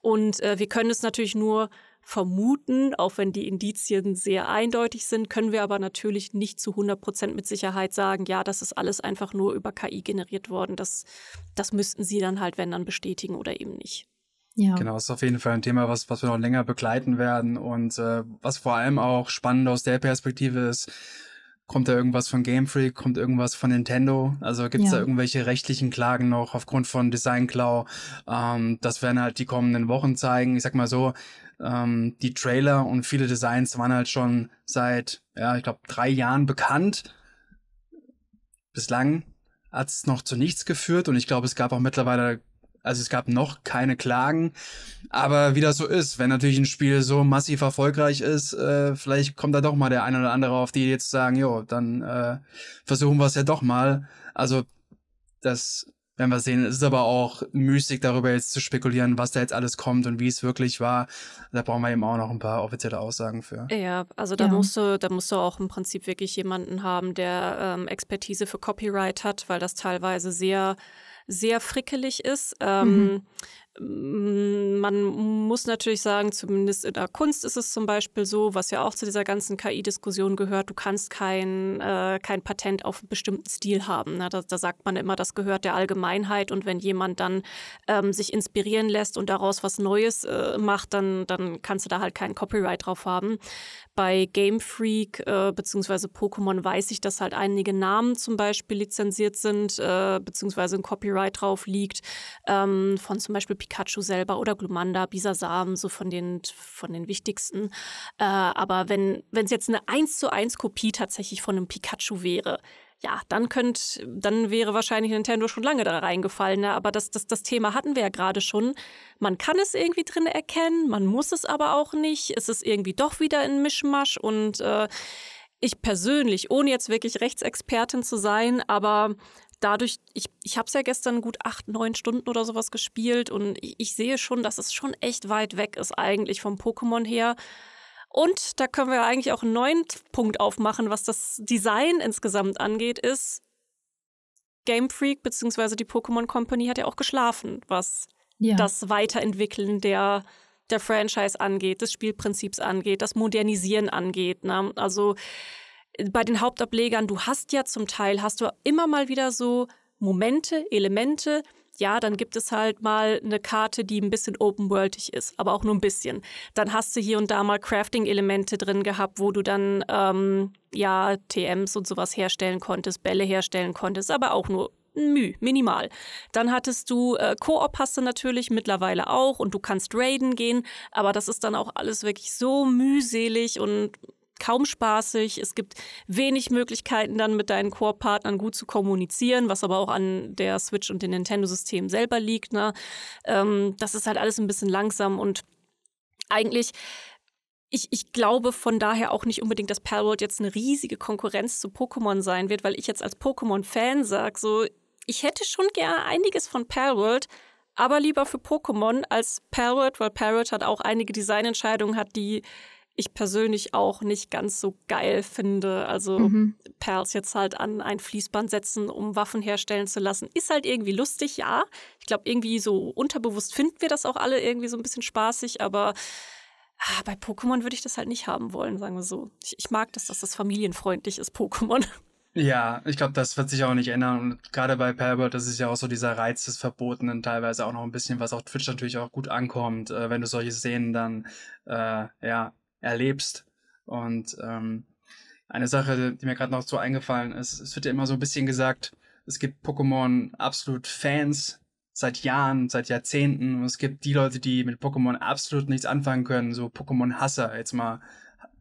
Und äh, wir können es natürlich nur vermuten, auch wenn die Indizien sehr eindeutig sind, können wir aber natürlich nicht zu 100 Prozent mit Sicherheit sagen, ja, das ist alles einfach nur über KI generiert worden. Das, das müssten sie dann halt, wenn dann, bestätigen oder eben nicht. Ja. Genau, das ist auf jeden Fall ein Thema, was, was wir noch länger begleiten werden und äh, was vor allem auch spannend aus der Perspektive ist, Kommt da irgendwas von Game Freak? Kommt irgendwas von Nintendo? Also gibt es ja. da irgendwelche rechtlichen Klagen noch aufgrund von Designklau? Ähm, das werden halt die kommenden Wochen zeigen. Ich sag mal so, ähm, die Trailer und viele Designs waren halt schon seit, ja, ich glaube, drei Jahren bekannt. Bislang hat es noch zu nichts geführt und ich glaube, es gab auch mittlerweile also es gab noch keine Klagen. Aber wie das so ist, wenn natürlich ein Spiel so massiv erfolgreich ist, äh, vielleicht kommt da doch mal der eine oder andere auf die jetzt sagen, jo, dann äh, versuchen wir es ja doch mal. Also das werden wir sehen. Es ist aber auch müßig, darüber jetzt zu spekulieren, was da jetzt alles kommt und wie es wirklich war. Da brauchen wir eben auch noch ein paar offizielle Aussagen für. Ja, also da ja. musst du, da musst du auch im Prinzip wirklich jemanden haben, der ähm, Expertise für Copyright hat, weil das teilweise sehr sehr frickelig ist. Mhm. Ähm, mhm. Mm, man muss natürlich sagen, zumindest in der Kunst ist es zum Beispiel so, was ja auch zu dieser ganzen KI-Diskussion gehört, du kannst kein, äh, kein Patent auf einen bestimmten Stil haben. Ne? Da, da, sagt man immer, das gehört der Allgemeinheit und wenn jemand dann ähm, sich inspirieren lässt und daraus was Neues äh, macht, dann, dann kannst du da halt keinen Copyright drauf haben. Bei Game Freak äh, bzw. Pokémon weiß ich, dass halt einige Namen zum Beispiel lizenziert sind, äh, beziehungsweise ein Copyright drauf liegt, ähm, von zum Beispiel Pikachu selber oder Glumanda, Bisasam, so von den, von den wichtigsten. Äh, aber wenn es jetzt eine 1 zu 1 Kopie tatsächlich von einem Pikachu wäre, ja, dann könnt, dann wäre wahrscheinlich Nintendo schon lange da reingefallen. Ne? Aber das, das, das Thema hatten wir ja gerade schon. Man kann es irgendwie drin erkennen, man muss es aber auch nicht. Es ist irgendwie doch wieder ein Mischmasch und äh, ich persönlich, ohne jetzt wirklich Rechtsexpertin zu sein, aber dadurch, ich, ich habe es ja gestern gut acht, neun Stunden oder sowas gespielt und ich, ich sehe schon, dass es schon echt weit weg ist eigentlich vom Pokémon her. Und da können wir eigentlich auch einen neuen Punkt aufmachen, was das Design insgesamt angeht, ist Game Freak bzw. die Pokémon Company hat ja auch geschlafen, was ja. das Weiterentwickeln der, der Franchise angeht, des Spielprinzips angeht, das Modernisieren angeht. Ne? Also bei den Hauptablegern, du hast ja zum Teil, hast du immer mal wieder so Momente, Elemente. Ja, dann gibt es halt mal eine Karte, die ein bisschen open-worldig ist, aber auch nur ein bisschen. Dann hast du hier und da mal Crafting-Elemente drin gehabt, wo du dann ähm, ja TMs und sowas herstellen konntest, Bälle herstellen konntest, aber auch nur Müh, minimal. Dann hattest du äh, Koop hast du natürlich mittlerweile auch und du kannst raiden gehen, aber das ist dann auch alles wirklich so mühselig und kaum spaßig. Es gibt wenig Möglichkeiten, dann mit deinen Core-Partnern gut zu kommunizieren, was aber auch an der Switch und den Nintendo-Systemen selber liegt. Ne? Ähm, das ist halt alles ein bisschen langsam und eigentlich ich, ich, glaube von daher auch nicht unbedingt, dass Palworld jetzt eine riesige Konkurrenz zu Pokémon sein wird, weil ich jetzt als Pokémon-Fan sage, so, ich hätte schon gerne einiges von Palworld, aber lieber für Pokémon als Palworld, weil Palworld hat auch einige Designentscheidungen hat, die ich persönlich auch nicht ganz so geil finde. Also mhm. Perls jetzt halt an ein Fließband setzen, um Waffen herstellen zu lassen, ist halt irgendwie lustig, ja. Ich glaube, irgendwie so unterbewusst finden wir das auch alle irgendwie so ein bisschen spaßig, aber ah, bei Pokémon würde ich das halt nicht haben wollen, sagen wir so. Ich, ich mag das, dass das familienfreundlich ist, Pokémon. Ja, ich glaube, das wird sich auch nicht ändern. Und gerade bei Palbert, das ist ja auch so dieser Reiz des Verbotenen teilweise auch noch ein bisschen, was auf Twitch natürlich auch gut ankommt, äh, wenn du solche Szenen dann äh, ja erlebst. Und ähm, eine Sache, die mir gerade noch so eingefallen ist, es wird ja immer so ein bisschen gesagt, es gibt Pokémon absolut Fans seit Jahren, seit Jahrzehnten und es gibt die Leute, die mit Pokémon absolut nichts anfangen können, so Pokémon-Hasser jetzt mal.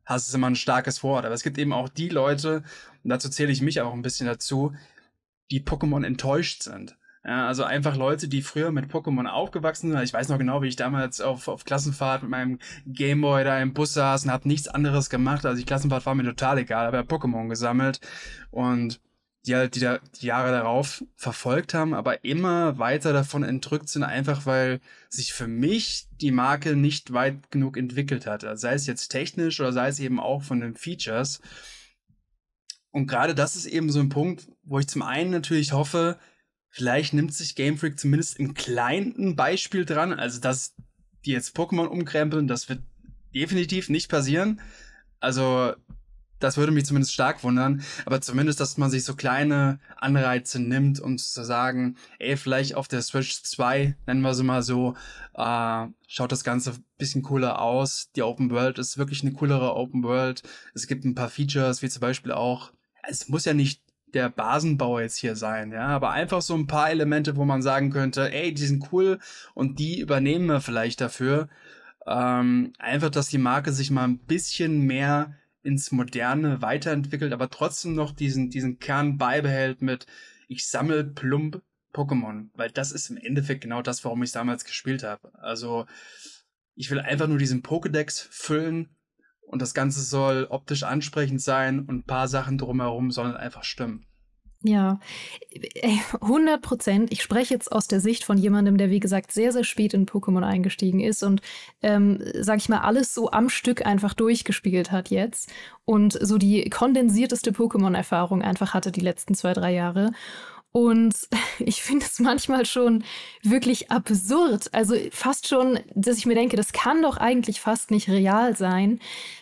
Hass ist immer ein starkes Wort, aber es gibt eben auch die Leute, und dazu zähle ich mich auch ein bisschen dazu, die Pokémon enttäuscht sind. Ja, also einfach Leute, die früher mit Pokémon aufgewachsen sind. Also ich weiß noch genau, wie ich damals auf, auf Klassenfahrt mit meinem Gameboy da im Bus saß und habe nichts anderes gemacht. Also die Klassenfahrt war mir total egal, aber Pokémon gesammelt und die halt die, da, die Jahre darauf verfolgt haben, aber immer weiter davon entrückt sind, einfach weil sich für mich die Marke nicht weit genug entwickelt hat. Also sei es jetzt technisch oder sei es eben auch von den Features. Und gerade das ist eben so ein Punkt, wo ich zum einen natürlich hoffe, Vielleicht nimmt sich Game Freak zumindest im kleinen Beispiel dran, also dass die jetzt Pokémon umkrempeln, das wird definitiv nicht passieren. Also das würde mich zumindest stark wundern, aber zumindest, dass man sich so kleine Anreize nimmt und um zu sagen, ey, vielleicht auf der Switch 2, nennen wir sie mal so, äh, schaut das Ganze ein bisschen cooler aus. Die Open World ist wirklich eine coolere Open World. Es gibt ein paar Features, wie zum Beispiel auch, es muss ja nicht der Basenbau jetzt hier sein, ja, aber einfach so ein paar Elemente, wo man sagen könnte, ey, die sind cool und die übernehmen wir vielleicht dafür. Ähm, einfach, dass die Marke sich mal ein bisschen mehr ins Moderne weiterentwickelt, aber trotzdem noch diesen, diesen Kern beibehält mit, ich sammle plump Pokémon, weil das ist im Endeffekt genau das, warum ich damals gespielt habe. Also, ich will einfach nur diesen Pokédex füllen und das Ganze soll optisch ansprechend sein und ein paar Sachen drumherum sollen einfach stimmen. Ja, 100 Prozent. Ich spreche jetzt aus der Sicht von jemandem, der, wie gesagt, sehr, sehr spät in Pokémon eingestiegen ist und, ähm, sag ich mal, alles so am Stück einfach durchgespielt hat jetzt und so die kondensierteste Pokémon-Erfahrung einfach hatte die letzten zwei, drei Jahre. Und ich finde es manchmal schon wirklich absurd. Also fast schon, dass ich mir denke, das kann doch eigentlich fast nicht real sein,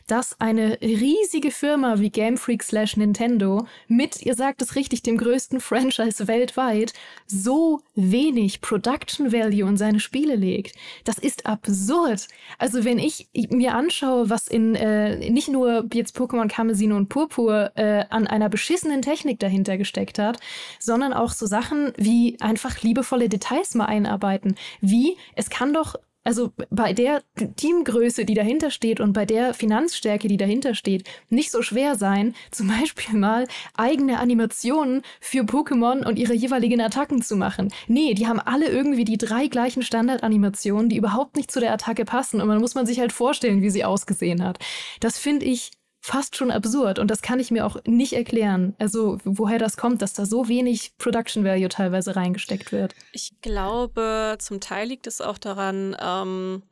dass eine riesige Firma wie Game Freak slash Nintendo mit, ihr sagt es richtig, dem größten Franchise weltweit so wenig Production Value in seine Spiele legt. Das ist absurd. Also wenn ich mir anschaue, was in äh, nicht nur jetzt Pokémon Kamezino und Purpur äh, an einer beschissenen Technik dahinter gesteckt hat, sondern auch so Sachen wie einfach liebevolle Details mal einarbeiten. Wie, es kann doch also bei der Teamgröße, die dahinter steht und bei der Finanzstärke, die dahinter steht, nicht so schwer sein, zum Beispiel mal eigene Animationen für Pokémon und ihre jeweiligen Attacken zu machen. Nee, die haben alle irgendwie die drei gleichen Standardanimationen, die überhaupt nicht zu der Attacke passen und man muss man sich halt vorstellen, wie sie ausgesehen hat. Das finde ich fast schon absurd und das kann ich mir auch nicht erklären. Also woher das kommt, dass da so wenig Production Value teilweise reingesteckt wird. Ich glaube, zum Teil liegt es auch daran, ähm,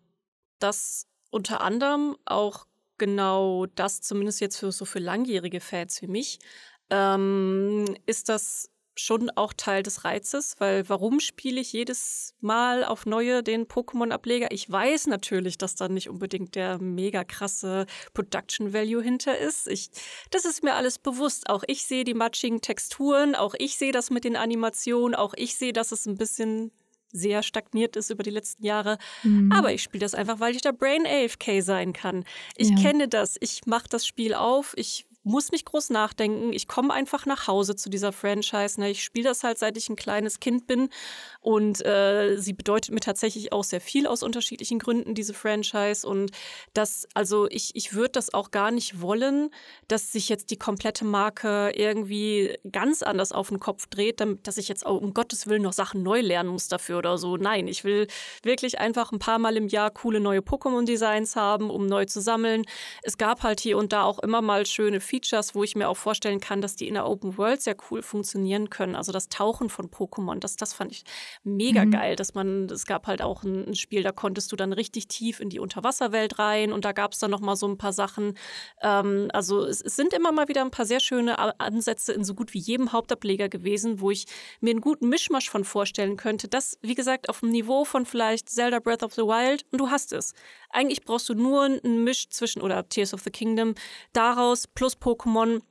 dass unter anderem auch genau das, zumindest jetzt für so für langjährige Fans wie mich, ähm, ist das schon auch Teil des Reizes, weil warum spiele ich jedes Mal auf neue den Pokémon-Ableger? Ich weiß natürlich, dass da nicht unbedingt der mega krasse Production Value hinter ist. Ich, das ist mir alles bewusst. Auch ich sehe die matschigen Texturen, auch ich sehe das mit den Animationen, auch ich sehe, dass es ein bisschen sehr stagniert ist über die letzten Jahre. Mhm. Aber ich spiele das einfach, weil ich da Brain AFK sein kann. Ich ja. kenne das. Ich mache das Spiel auf. Ich muss nicht groß nachdenken. Ich komme einfach nach Hause zu dieser Franchise. Ne? Ich spiele das halt, seit ich ein kleines Kind bin. Und äh, sie bedeutet mir tatsächlich auch sehr viel aus unterschiedlichen Gründen, diese Franchise. Und das, also ich, ich würde das auch gar nicht wollen, dass sich jetzt die komplette Marke irgendwie ganz anders auf den Kopf dreht, damit, dass ich jetzt auch um Gottes Willen noch Sachen neu lernen muss dafür oder so. Nein, ich will wirklich einfach ein paar Mal im Jahr coole neue Pokémon-Designs haben, um neu zu sammeln. Es gab halt hier und da auch immer mal schöne Features Features, wo ich mir auch vorstellen kann, dass die in der Open World sehr cool funktionieren können. Also das Tauchen von Pokémon, das, das fand ich mega mhm. geil, dass man, es gab halt auch ein, ein, Spiel, da konntest du dann richtig tief in die Unterwasserwelt rein und da gab es dann nochmal so ein paar Sachen. Ähm, also es, es sind immer mal wieder ein paar sehr schöne Ansätze in so gut wie jedem Hauptableger gewesen, wo ich mir einen guten Mischmasch von vorstellen könnte. Das, wie gesagt, auf dem Niveau von vielleicht Zelda Breath of the Wild und du hast es. Eigentlich brauchst du nur einen Misch zwischen oder Tears of the Kingdom daraus plus Pokémon Pokémon.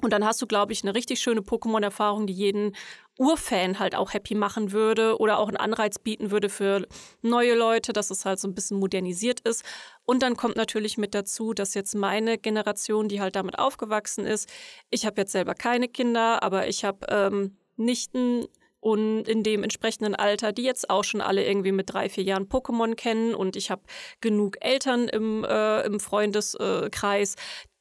Und dann hast du, glaube ich, eine richtig schöne Pokémon-Erfahrung, die jeden Urfan halt auch happy machen würde oder auch einen Anreiz bieten würde für neue Leute, dass es halt so ein bisschen modernisiert ist. Und dann kommt natürlich mit dazu, dass jetzt meine Generation, die halt damit aufgewachsen ist, ich habe jetzt selber keine Kinder, aber ich habe ähm, Nichten und in dem entsprechenden Alter, die jetzt auch schon alle irgendwie mit drei, vier Jahren Pokémon kennen und ich habe genug Eltern im, äh, im Freundeskreis,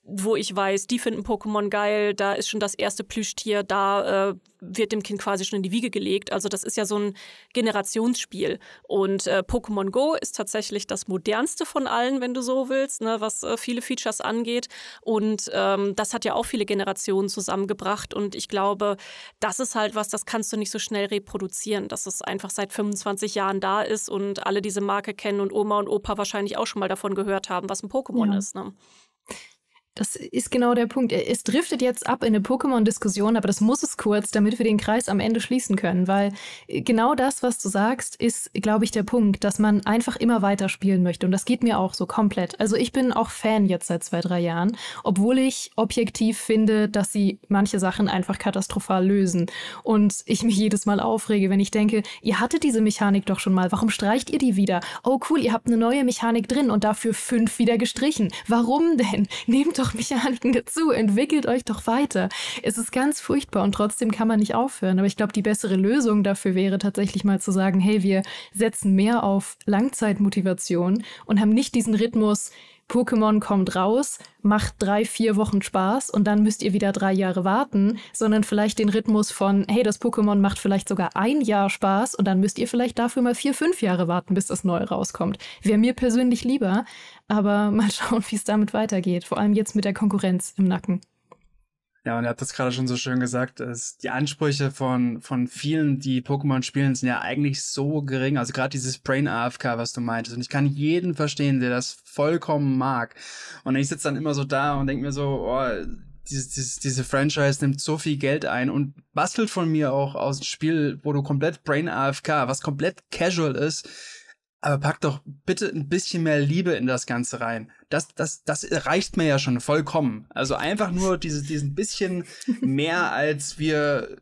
wo ich weiß, die finden Pokémon geil, da ist schon das erste Plüschtier, da äh, wird dem Kind quasi schon in die Wiege gelegt. Also das ist ja so ein Generationsspiel. Und äh, Pokémon Go ist tatsächlich das modernste von allen, wenn du so willst, ne, was äh, viele Features angeht. Und ähm, das hat ja auch viele Generationen zusammengebracht. Und ich glaube, das ist halt was, das kannst du nicht so schnell reproduzieren, dass es einfach seit 25 Jahren da ist und alle diese Marke kennen und Oma und Opa wahrscheinlich auch schon mal davon gehört haben, was ein Pokémon ja. ist. Ne? Das ist genau der Punkt. Es driftet jetzt ab in eine Pokémon-Diskussion, aber das muss es kurz, damit wir den Kreis am Ende schließen können, weil äh, genau das, was du sagst, ist, glaube ich, der Punkt, dass man einfach immer weiter spielen möchte. Und das geht mir auch so komplett. Also ich bin auch Fan jetzt seit zwei, drei Jahren, obwohl ich objektiv finde, dass sie manche Sachen einfach katastrophal lösen. Und ich mich jedes Mal aufrege, wenn ich denke, ihr hattet diese Mechanik doch schon mal, warum streicht ihr die wieder? Oh cool, ihr habt eine neue Mechanik drin und dafür fünf wieder gestrichen. Warum denn? Nehmt doch Mechaniken dazu, entwickelt euch doch weiter. Es ist ganz furchtbar und trotzdem kann man nicht aufhören. Aber ich glaube, die bessere Lösung dafür wäre tatsächlich mal zu sagen, hey, wir setzen mehr auf Langzeitmotivation und haben nicht diesen Rhythmus, Pokémon kommt raus, macht drei, vier Wochen Spaß und dann müsst ihr wieder drei Jahre warten, sondern vielleicht den Rhythmus von, hey, das Pokémon macht vielleicht sogar ein Jahr Spaß und dann müsst ihr vielleicht dafür mal vier, fünf Jahre warten, bis das neue rauskommt. Wäre mir persönlich lieber, aber mal schauen, wie es damit weitergeht, vor allem jetzt mit der Konkurrenz im Nacken. Ja, und ihr habt das gerade schon so schön gesagt, dass die Ansprüche von, von vielen, die Pokémon spielen, sind ja eigentlich so gering. Also gerade dieses Brain AFK, was du meintest. Und ich kann jeden verstehen, der das vollkommen mag. Und ich sitze dann immer so da und denke mir so, oh, dieses, dieses, diese Franchise nimmt so viel Geld ein und bastelt von mir auch aus dem Spiel, wo du komplett Brain AFK, was komplett casual ist, aber pack doch bitte ein bisschen mehr Liebe in das Ganze rein. Das, das, das reicht mir ja schon vollkommen. Also einfach nur dieses, diesen bisschen mehr als wir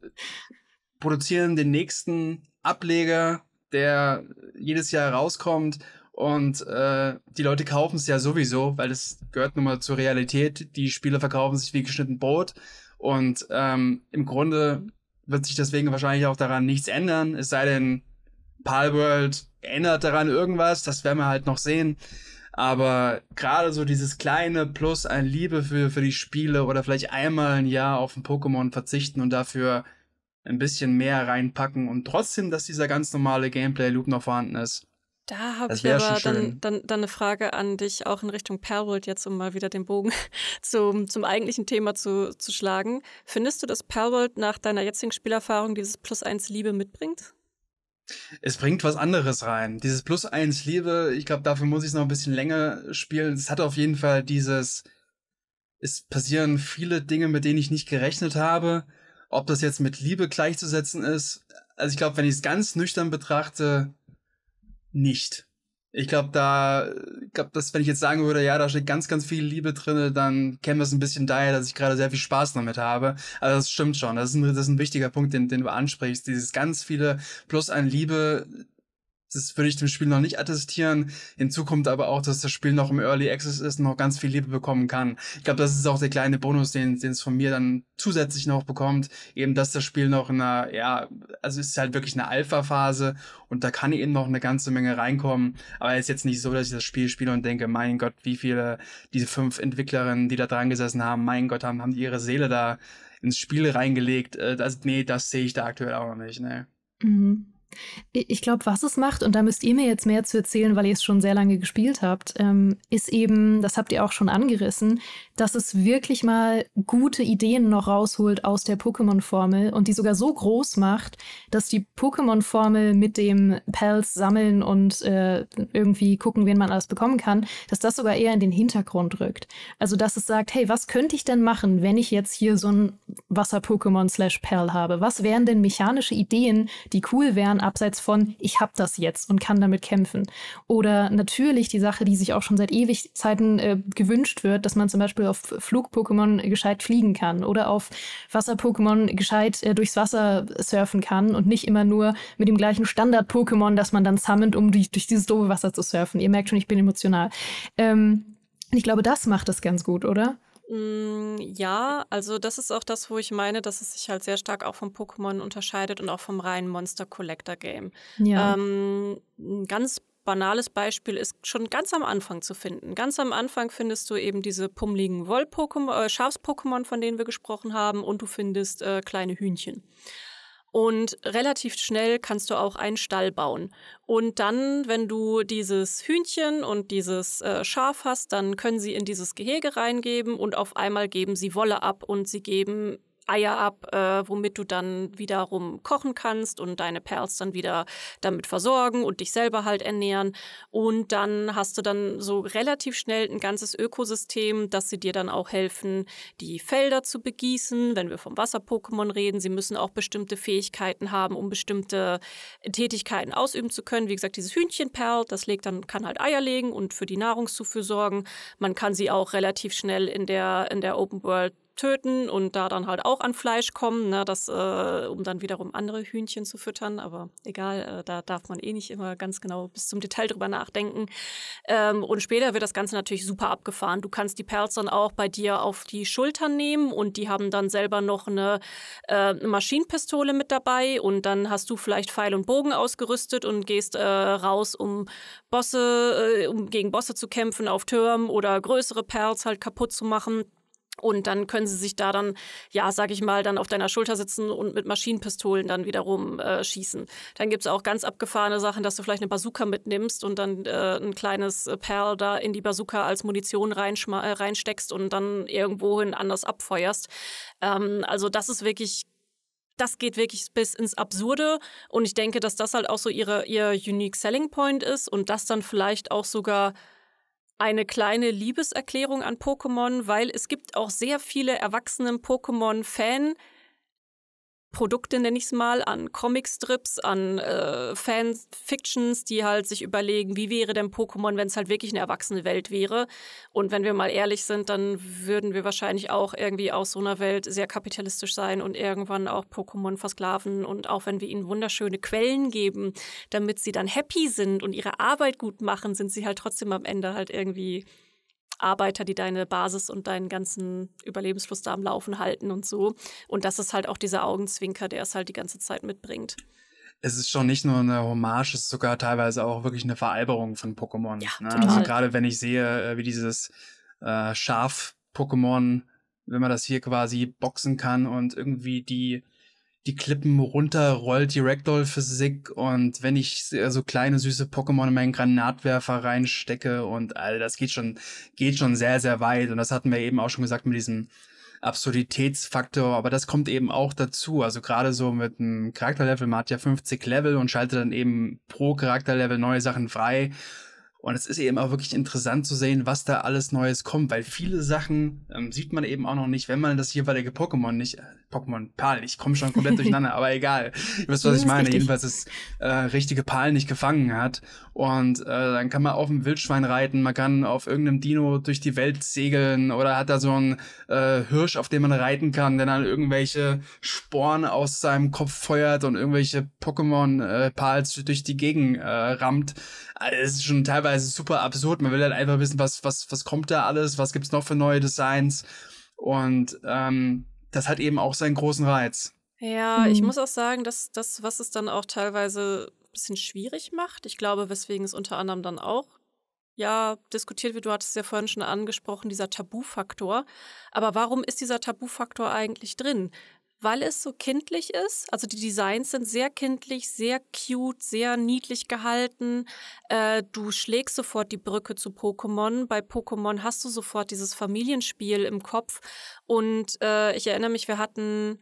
produzieren den nächsten Ableger, der jedes Jahr rauskommt und äh, die Leute kaufen es ja sowieso, weil es gehört nun mal zur Realität. Die Spiele verkaufen sich wie geschnitten Brot. Und ähm, im Grunde wird sich deswegen wahrscheinlich auch daran nichts ändern. Es sei denn, Palworld ändert daran irgendwas, das werden wir halt noch sehen. Aber gerade so dieses kleine Plus an Liebe für, für die Spiele oder vielleicht einmal ein Jahr auf ein Pokémon verzichten und dafür ein bisschen mehr reinpacken und trotzdem, dass dieser ganz normale Gameplay-Loop noch vorhanden ist. Da habe ich aber dann, dann, dann, eine Frage an dich, auch in Richtung Perwold jetzt, um mal wieder den Bogen zum, zum eigentlichen Thema zu, zu schlagen. Findest du, dass Perwold nach deiner jetzigen Spielerfahrung dieses Plus 1 Liebe mitbringt? Es bringt was anderes rein. Dieses Plus eins Liebe, ich glaube, dafür muss ich es noch ein bisschen länger spielen. Es hat auf jeden Fall dieses, es passieren viele Dinge, mit denen ich nicht gerechnet habe. Ob das jetzt mit Liebe gleichzusetzen ist, also ich glaube, wenn ich es ganz nüchtern betrachte, nicht. Ich glaube, da, ich glaube, dass wenn ich jetzt sagen würde, ja, da steckt ganz, ganz viel Liebe drin, dann käme es ein bisschen daher, dass ich gerade sehr viel Spaß damit habe. Aber also das stimmt schon. Das ist ein, das ist ein wichtiger Punkt, den, den du ansprichst. Dieses ganz viele plus an Liebe, das würde ich dem Spiel noch nicht attestieren. Hinzu kommt aber auch, dass das Spiel noch im Early Access ist und noch ganz viel Liebe bekommen kann. Ich glaube, das ist auch der kleine Bonus, den den es von mir dann zusätzlich noch bekommt. Eben, dass das Spiel noch in einer, ja, also es ist halt wirklich eine Alpha-Phase und da kann eben noch eine ganze Menge reinkommen. Aber es ist jetzt nicht so, dass ich das Spiel spiele und denke, mein Gott, wie viele diese fünf Entwicklerinnen, die da dran gesessen haben, mein Gott, haben, haben die ihre Seele da ins Spiel reingelegt. Äh, das, nee, das sehe ich da aktuell auch noch nicht, ne. Mhm. Ich glaube, was es macht, und da müsst ihr mir jetzt mehr zu erzählen, weil ihr es schon sehr lange gespielt habt, ähm, ist eben, das habt ihr auch schon angerissen, dass es wirklich mal gute Ideen noch rausholt aus der Pokémon-Formel und die sogar so groß macht, dass die Pokémon-Formel mit dem Pals sammeln und äh, irgendwie gucken, wen man alles bekommen kann, dass das sogar eher in den Hintergrund rückt. Also, dass es sagt, hey, was könnte ich denn machen, wenn ich jetzt hier so ein Wasser-Pokémon slash Pal habe? Was wären denn mechanische Ideen, die cool wären, abseits von, ich habe das jetzt und kann damit kämpfen. Oder natürlich die Sache, die sich auch schon seit ewig Zeiten äh, gewünscht wird, dass man zum Beispiel auf Flug-Pokémon gescheit fliegen kann oder auf Wasser-Pokémon gescheit äh, durchs Wasser surfen kann und nicht immer nur mit dem gleichen Standard-Pokémon, das man dann sammelt, um durch, durch dieses doofe Wasser zu surfen. Ihr merkt schon, ich bin emotional. Ähm, ich glaube, das macht es ganz gut, oder? Hm, ja, also das ist auch das, wo ich meine, dass es sich halt sehr stark auch vom Pokémon unterscheidet und auch vom reinen Monster Collector Game. Ja. Ähm, ein ganz banales Beispiel ist schon ganz am Anfang zu finden. Ganz am Anfang findest du eben diese pummeligen Woll-Pokémon, äh, Schafs-Pokémon, von denen wir gesprochen haben, und du findest äh, kleine Hühnchen. Und relativ schnell kannst du auch einen Stall bauen. Und dann, wenn du dieses Hühnchen und dieses äh, Schaf hast, dann können sie in dieses Gehege reingeben und auf einmal geben sie Wolle ab und sie geben Eier ab, äh, womit du dann wiederum kochen kannst und deine Perls dann wieder damit versorgen und dich selber halt ernähren. Und dann hast du dann so relativ schnell ein ganzes Ökosystem, dass sie dir dann auch helfen, die Felder zu begießen, wenn wir vom Wasser-Pokémon reden. Sie müssen auch bestimmte Fähigkeiten haben, um bestimmte Tätigkeiten ausüben zu können. Wie gesagt, dieses Hühnchenperl, das legt dann, kann halt Eier legen und für die Nahrungszufuhr sorgen. Man kann sie auch relativ schnell in der, in der Open World töten und da dann halt auch an Fleisch kommen, ne, das, äh, um dann wiederum andere Hühnchen zu füttern. Aber egal, äh, da darf man eh nicht immer ganz genau bis zum Detail drüber nachdenken. Ähm, und später wird das Ganze natürlich super abgefahren. Du kannst die Perls dann auch bei dir auf die Schultern nehmen und die haben dann selber noch eine äh, Maschinenpistole mit dabei und dann hast du vielleicht Pfeil und Bogen ausgerüstet und gehst äh, raus, um Bosse, äh, um gegen Bosse zu kämpfen auf Türmen oder größere Perls halt kaputt zu machen. Und dann können sie sich da dann, ja, sag ich mal, dann auf deiner Schulter sitzen und mit Maschinenpistolen dann wiederum äh, schießen. Dann gibt es auch ganz abgefahrene Sachen, dass du vielleicht eine Bazooka mitnimmst und dann äh, ein kleines äh, Perl da in die Bazooka als Munition äh, reinsteckst und dann irgendwohin anders abfeuerst. Ähm, also das ist wirklich das geht wirklich bis ins Absurde. Und ich denke, dass das halt auch so ihre, ihr unique selling point ist und das dann vielleicht auch sogar eine kleine Liebeserklärung an Pokémon, weil es gibt auch sehr viele erwachsene Pokémon-Fan- Produkte, nenne ich es mal, an Comicstrips, an äh, Fan-Fictions, die halt sich überlegen, wie wäre denn Pokémon, wenn es halt wirklich eine erwachsene Welt wäre. Und wenn wir mal ehrlich sind, dann würden wir wahrscheinlich auch irgendwie aus so einer Welt sehr kapitalistisch sein und irgendwann auch Pokémon versklaven. Und auch wenn wir ihnen wunderschöne Quellen geben, damit sie dann happy sind und ihre Arbeit gut machen, sind sie halt trotzdem am Ende halt irgendwie Arbeiter, die deine Basis und deinen ganzen Überlebensfluss da am Laufen halten und so. Und das ist halt auch dieser Augenzwinker, der es halt die ganze Zeit mitbringt. Es ist schon nicht nur eine Hommage, es ist sogar teilweise auch wirklich eine Veralberung von Pokémon. Ja, ne? Also gerade wenn ich sehe, äh, wie dieses äh, Schaf-Pokémon, wenn man das hier quasi boxen kann und irgendwie die die Klippen runterrollt, die Ragdoll-Physik und wenn ich äh, so kleine süße Pokémon in meinen Granatwerfer reinstecke und all das geht schon, geht schon sehr, sehr weit. Und das hatten wir eben auch schon gesagt mit diesem Absurditätsfaktor, aber das kommt eben auch dazu. Also gerade so mit einem Charakterlevel, man hat ja 50 Level und schaltet dann eben pro Charakterlevel neue Sachen frei. Und es ist eben auch wirklich interessant zu sehen, was da alles Neues kommt, weil viele Sachen ähm, sieht man eben auch noch nicht, wenn man das jeweilige Pokémon nicht, äh, Pokémon Pal, ich komme schon komplett durcheinander, aber egal. Ihr wisst, was ich meine. Richtig. Jedenfalls das äh, richtige Pal nicht gefangen hat. Und äh, dann kann man auf dem Wildschwein reiten, man kann auf irgendeinem Dino durch die Welt segeln oder hat da so einen äh, Hirsch, auf dem man reiten kann, der dann irgendwelche Sporen aus seinem Kopf feuert und irgendwelche Pokémon-Pals äh, durch die Gegend äh, rammt. Also, es ist schon teilweise super absurd. Man will halt einfach wissen, was, was, was kommt da alles, was gibt es noch für neue Designs. Und ähm, das hat eben auch seinen großen Reiz. Ja, mhm. ich muss auch sagen, dass das, was es dann auch teilweise ein bisschen schwierig macht, ich glaube, weswegen es unter anderem dann auch ja diskutiert wird, du hattest es ja vorhin schon angesprochen, dieser Tabufaktor. Aber warum ist dieser Tabufaktor eigentlich drin? weil es so kindlich ist. Also die Designs sind sehr kindlich, sehr cute, sehr niedlich gehalten. Äh, du schlägst sofort die Brücke zu Pokémon. Bei Pokémon hast du sofort dieses Familienspiel im Kopf. Und äh, ich erinnere mich, wir hatten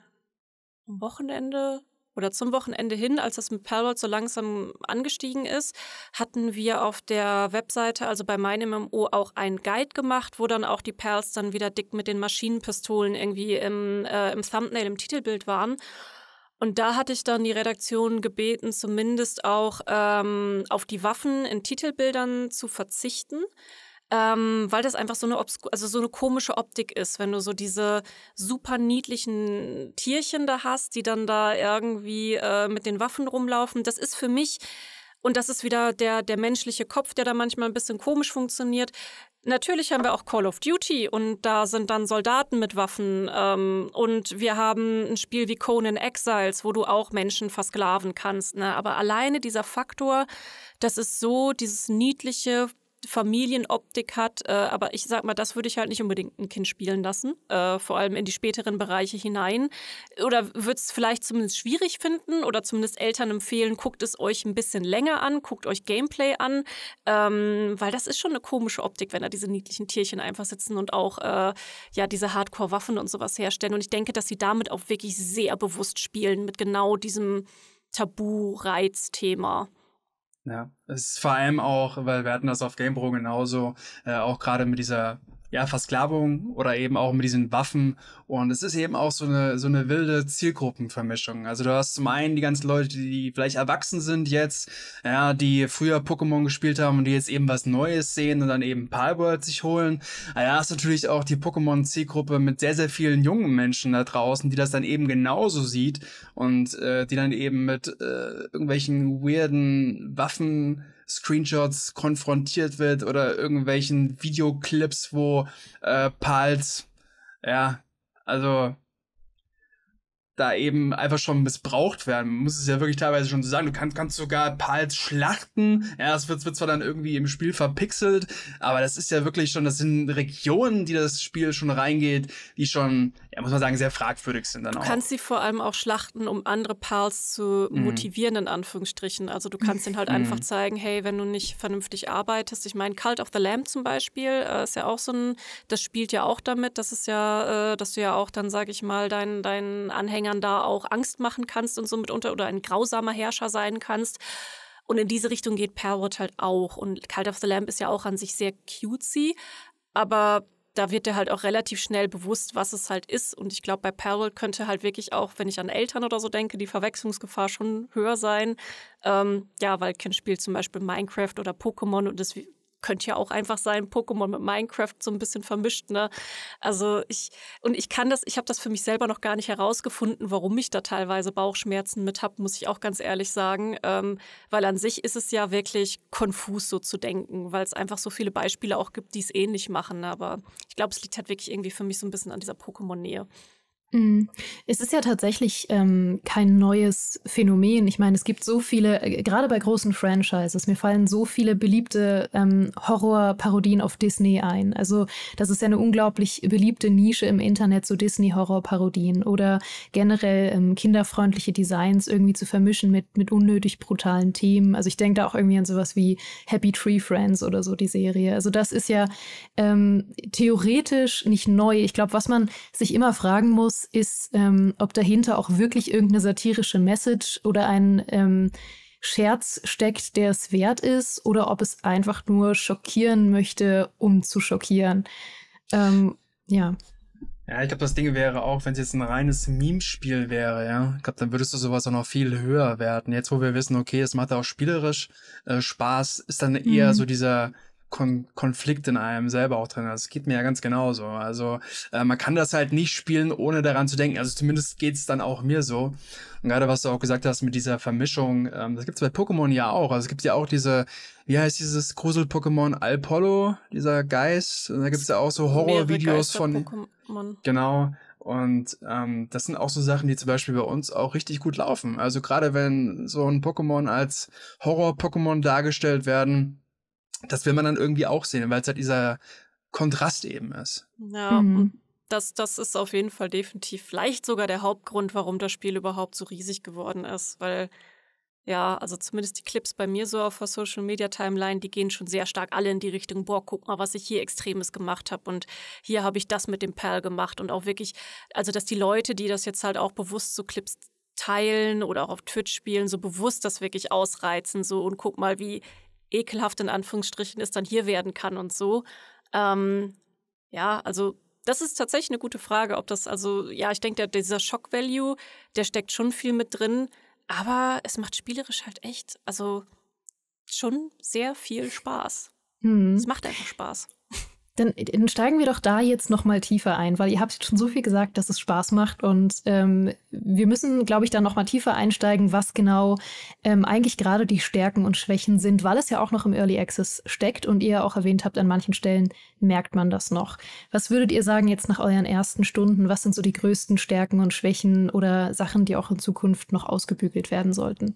am Wochenende oder zum Wochenende hin, als das mit Perlroll so langsam angestiegen ist, hatten wir auf der Webseite, also bei meinem MMO, auch einen Guide gemacht, wo dann auch die Perls dann wieder dick mit den Maschinenpistolen irgendwie im, äh, im Thumbnail, im Titelbild waren. Und da hatte ich dann die Redaktion gebeten, zumindest auch ähm, auf die Waffen in Titelbildern zu verzichten, ähm, weil das einfach so eine, also so eine komische Optik ist, wenn du so diese super niedlichen Tierchen da hast, die dann da irgendwie äh, mit den Waffen rumlaufen. Das ist für mich, und das ist wieder der, der menschliche Kopf, der da manchmal ein bisschen komisch funktioniert. Natürlich haben wir auch Call of Duty und da sind dann Soldaten mit Waffen. Ähm, und wir haben ein Spiel wie Conan Exiles, wo du auch Menschen versklaven kannst. Ne? Aber alleine dieser Faktor, das ist so dieses niedliche, Familienoptik hat. Äh, aber ich sag mal, das würde ich halt nicht unbedingt ein Kind spielen lassen, äh, vor allem in die späteren Bereiche hinein. Oder würde es vielleicht zumindest schwierig finden oder zumindest Eltern empfehlen, guckt es euch ein bisschen länger an, guckt euch Gameplay an, ähm, weil das ist schon eine komische Optik, wenn da diese niedlichen Tierchen einfach sitzen und auch äh, ja diese Hardcore-Waffen und sowas herstellen. Und ich denke, dass sie damit auch wirklich sehr bewusst spielen mit genau diesem tabu reiz thema ja, es ist vor allem auch, weil wir hatten das auf Gamebro genauso, äh, auch gerade mit dieser ja, Versklavung oder eben auch mit diesen Waffen. Und es ist eben auch so eine, so eine wilde Zielgruppenvermischung. Also du hast zum einen die ganzen Leute, die vielleicht erwachsen sind jetzt, ja, die früher Pokémon gespielt haben und die jetzt eben was Neues sehen und dann eben Palworld sich holen. Aber ah ja, hast natürlich auch die Pokémon-Zielgruppe mit sehr, sehr vielen jungen Menschen da draußen, die das dann eben genauso sieht und äh, die dann eben mit äh, irgendwelchen weirden Waffen Screenshots konfrontiert wird oder irgendwelchen Videoclips, wo äh, Pals, ja, also da eben einfach schon missbraucht werden. Man muss es ja wirklich teilweise schon so sagen. Du kannst, kannst sogar Pals schlachten. Ja, es wird, wird zwar dann irgendwie im Spiel verpixelt, aber das ist ja wirklich schon, das sind Regionen, die das Spiel schon reingeht, die schon ja, muss man sagen, sehr fragwürdig sind dann auch. Du kannst sie vor allem auch schlachten, um andere Pals zu mhm. motivieren, in Anführungsstrichen. Also du kannst ihnen halt mhm. einfach zeigen, hey, wenn du nicht vernünftig arbeitest, ich meine, Cult of the Lamb zum Beispiel äh, ist ja auch so ein, das spielt ja auch damit, dass es ja, äh, dass du ja auch dann, sag ich mal, deinen, deinen Anhängern da auch Angst machen kannst und so mitunter oder ein grausamer Herrscher sein kannst. Und in diese Richtung geht Perwood halt auch. Und Cult of the Lamb ist ja auch an sich sehr cutesy, aber da wird dir halt auch relativ schnell bewusst, was es halt ist. Und ich glaube, bei Peril könnte halt wirklich auch, wenn ich an Eltern oder so denke, die Verwechslungsgefahr schon höher sein. Ähm, ja, weil Kind spielt zum Beispiel Minecraft oder Pokémon und es könnte ja auch einfach sein, Pokémon mit Minecraft so ein bisschen vermischt, ne? Also ich, und ich kann das, ich habe das für mich selber noch gar nicht herausgefunden, warum ich da teilweise Bauchschmerzen mit habe, muss ich auch ganz ehrlich sagen. Ähm, weil an sich ist es ja wirklich konfus so zu denken, weil es einfach so viele Beispiele auch gibt, die es ähnlich machen. Aber ich glaube, es liegt halt wirklich irgendwie für mich so ein bisschen an dieser Pokémon-Nähe. Mhm. Es ist ja tatsächlich ähm, kein neues Phänomen. Ich meine, es gibt so viele, äh, gerade bei großen Franchises, mir fallen so viele beliebte ähm, Horror-Parodien auf Disney ein. Also das ist ja eine unglaublich beliebte Nische im Internet, so Disney-Horror-Parodien oder generell ähm, kinderfreundliche Designs irgendwie zu vermischen mit, mit unnötig brutalen Themen. Also ich denke da auch irgendwie an sowas wie Happy Tree Friends oder so, die Serie. Also das ist ja ähm, theoretisch nicht neu. Ich glaube, was man sich immer fragen muss, ist, ähm, ob dahinter auch wirklich irgendeine satirische Message oder ein ähm, Scherz steckt, der es wert ist, oder ob es einfach nur schockieren möchte, um zu schockieren. Ähm, ja. Ja, ich glaube, das Ding wäre auch, wenn es jetzt ein reines Meme-Spiel wäre, ja, ich glaube, dann würdest du sowas auch noch viel höher werden. Jetzt, wo wir wissen, okay, es macht auch spielerisch äh, Spaß, ist dann eher mhm. so dieser Kon Konflikt in einem selber auch drin. Das also geht mir ja ganz genauso. Also äh, man kann das halt nicht spielen, ohne daran zu denken. Also zumindest geht es dann auch mir so. Und gerade was du auch gesagt hast mit dieser Vermischung, ähm, das es bei Pokémon ja auch. Also es gibt ja auch diese, wie heißt dieses Grusel-Pokémon Alpollo, dieser Geist. Und da gibt es ja auch so Horror-Videos von. Pokémon. Genau. Und ähm, das sind auch so Sachen, die zum Beispiel bei uns auch richtig gut laufen. Also gerade wenn so ein Pokémon als Horror-Pokémon dargestellt werden, das will man dann irgendwie auch sehen, weil es halt dieser Kontrast eben ist. Ja. Mhm. Das, das ist auf jeden Fall definitiv vielleicht sogar der Hauptgrund, warum das Spiel überhaupt so riesig geworden ist, weil ja, also zumindest die Clips bei mir so auf der Social Media Timeline, die gehen schon sehr stark alle in die Richtung, boah, guck mal, was ich hier Extremes gemacht habe und hier habe ich das mit dem Perl gemacht und auch wirklich, also dass die Leute, die das jetzt halt auch bewusst so Clips teilen oder auch auf Twitch spielen, so bewusst das wirklich ausreizen, so und guck mal, wie ekelhaft in Anführungsstrichen ist, dann hier werden kann und so. Ähm, ja, also das ist tatsächlich eine gute Frage, ob das also, ja, ich denke, dieser Shock-Value, der steckt schon viel mit drin, aber es macht spielerisch halt echt, also schon sehr viel Spaß. Mhm. Es macht einfach Spaß. Dann, dann, steigen wir doch da jetzt nochmal tiefer ein, weil ihr habt schon so viel gesagt, dass es Spaß macht und ähm, wir müssen, glaube ich, da nochmal tiefer einsteigen, was genau ähm, eigentlich gerade die Stärken und Schwächen sind, weil es ja auch noch im Early Access steckt und ihr auch erwähnt habt, an manchen Stellen merkt man das noch. Was würdet ihr sagen jetzt nach euren ersten Stunden? Was sind so die größten Stärken und Schwächen oder Sachen, die auch in Zukunft noch ausgebügelt werden sollten?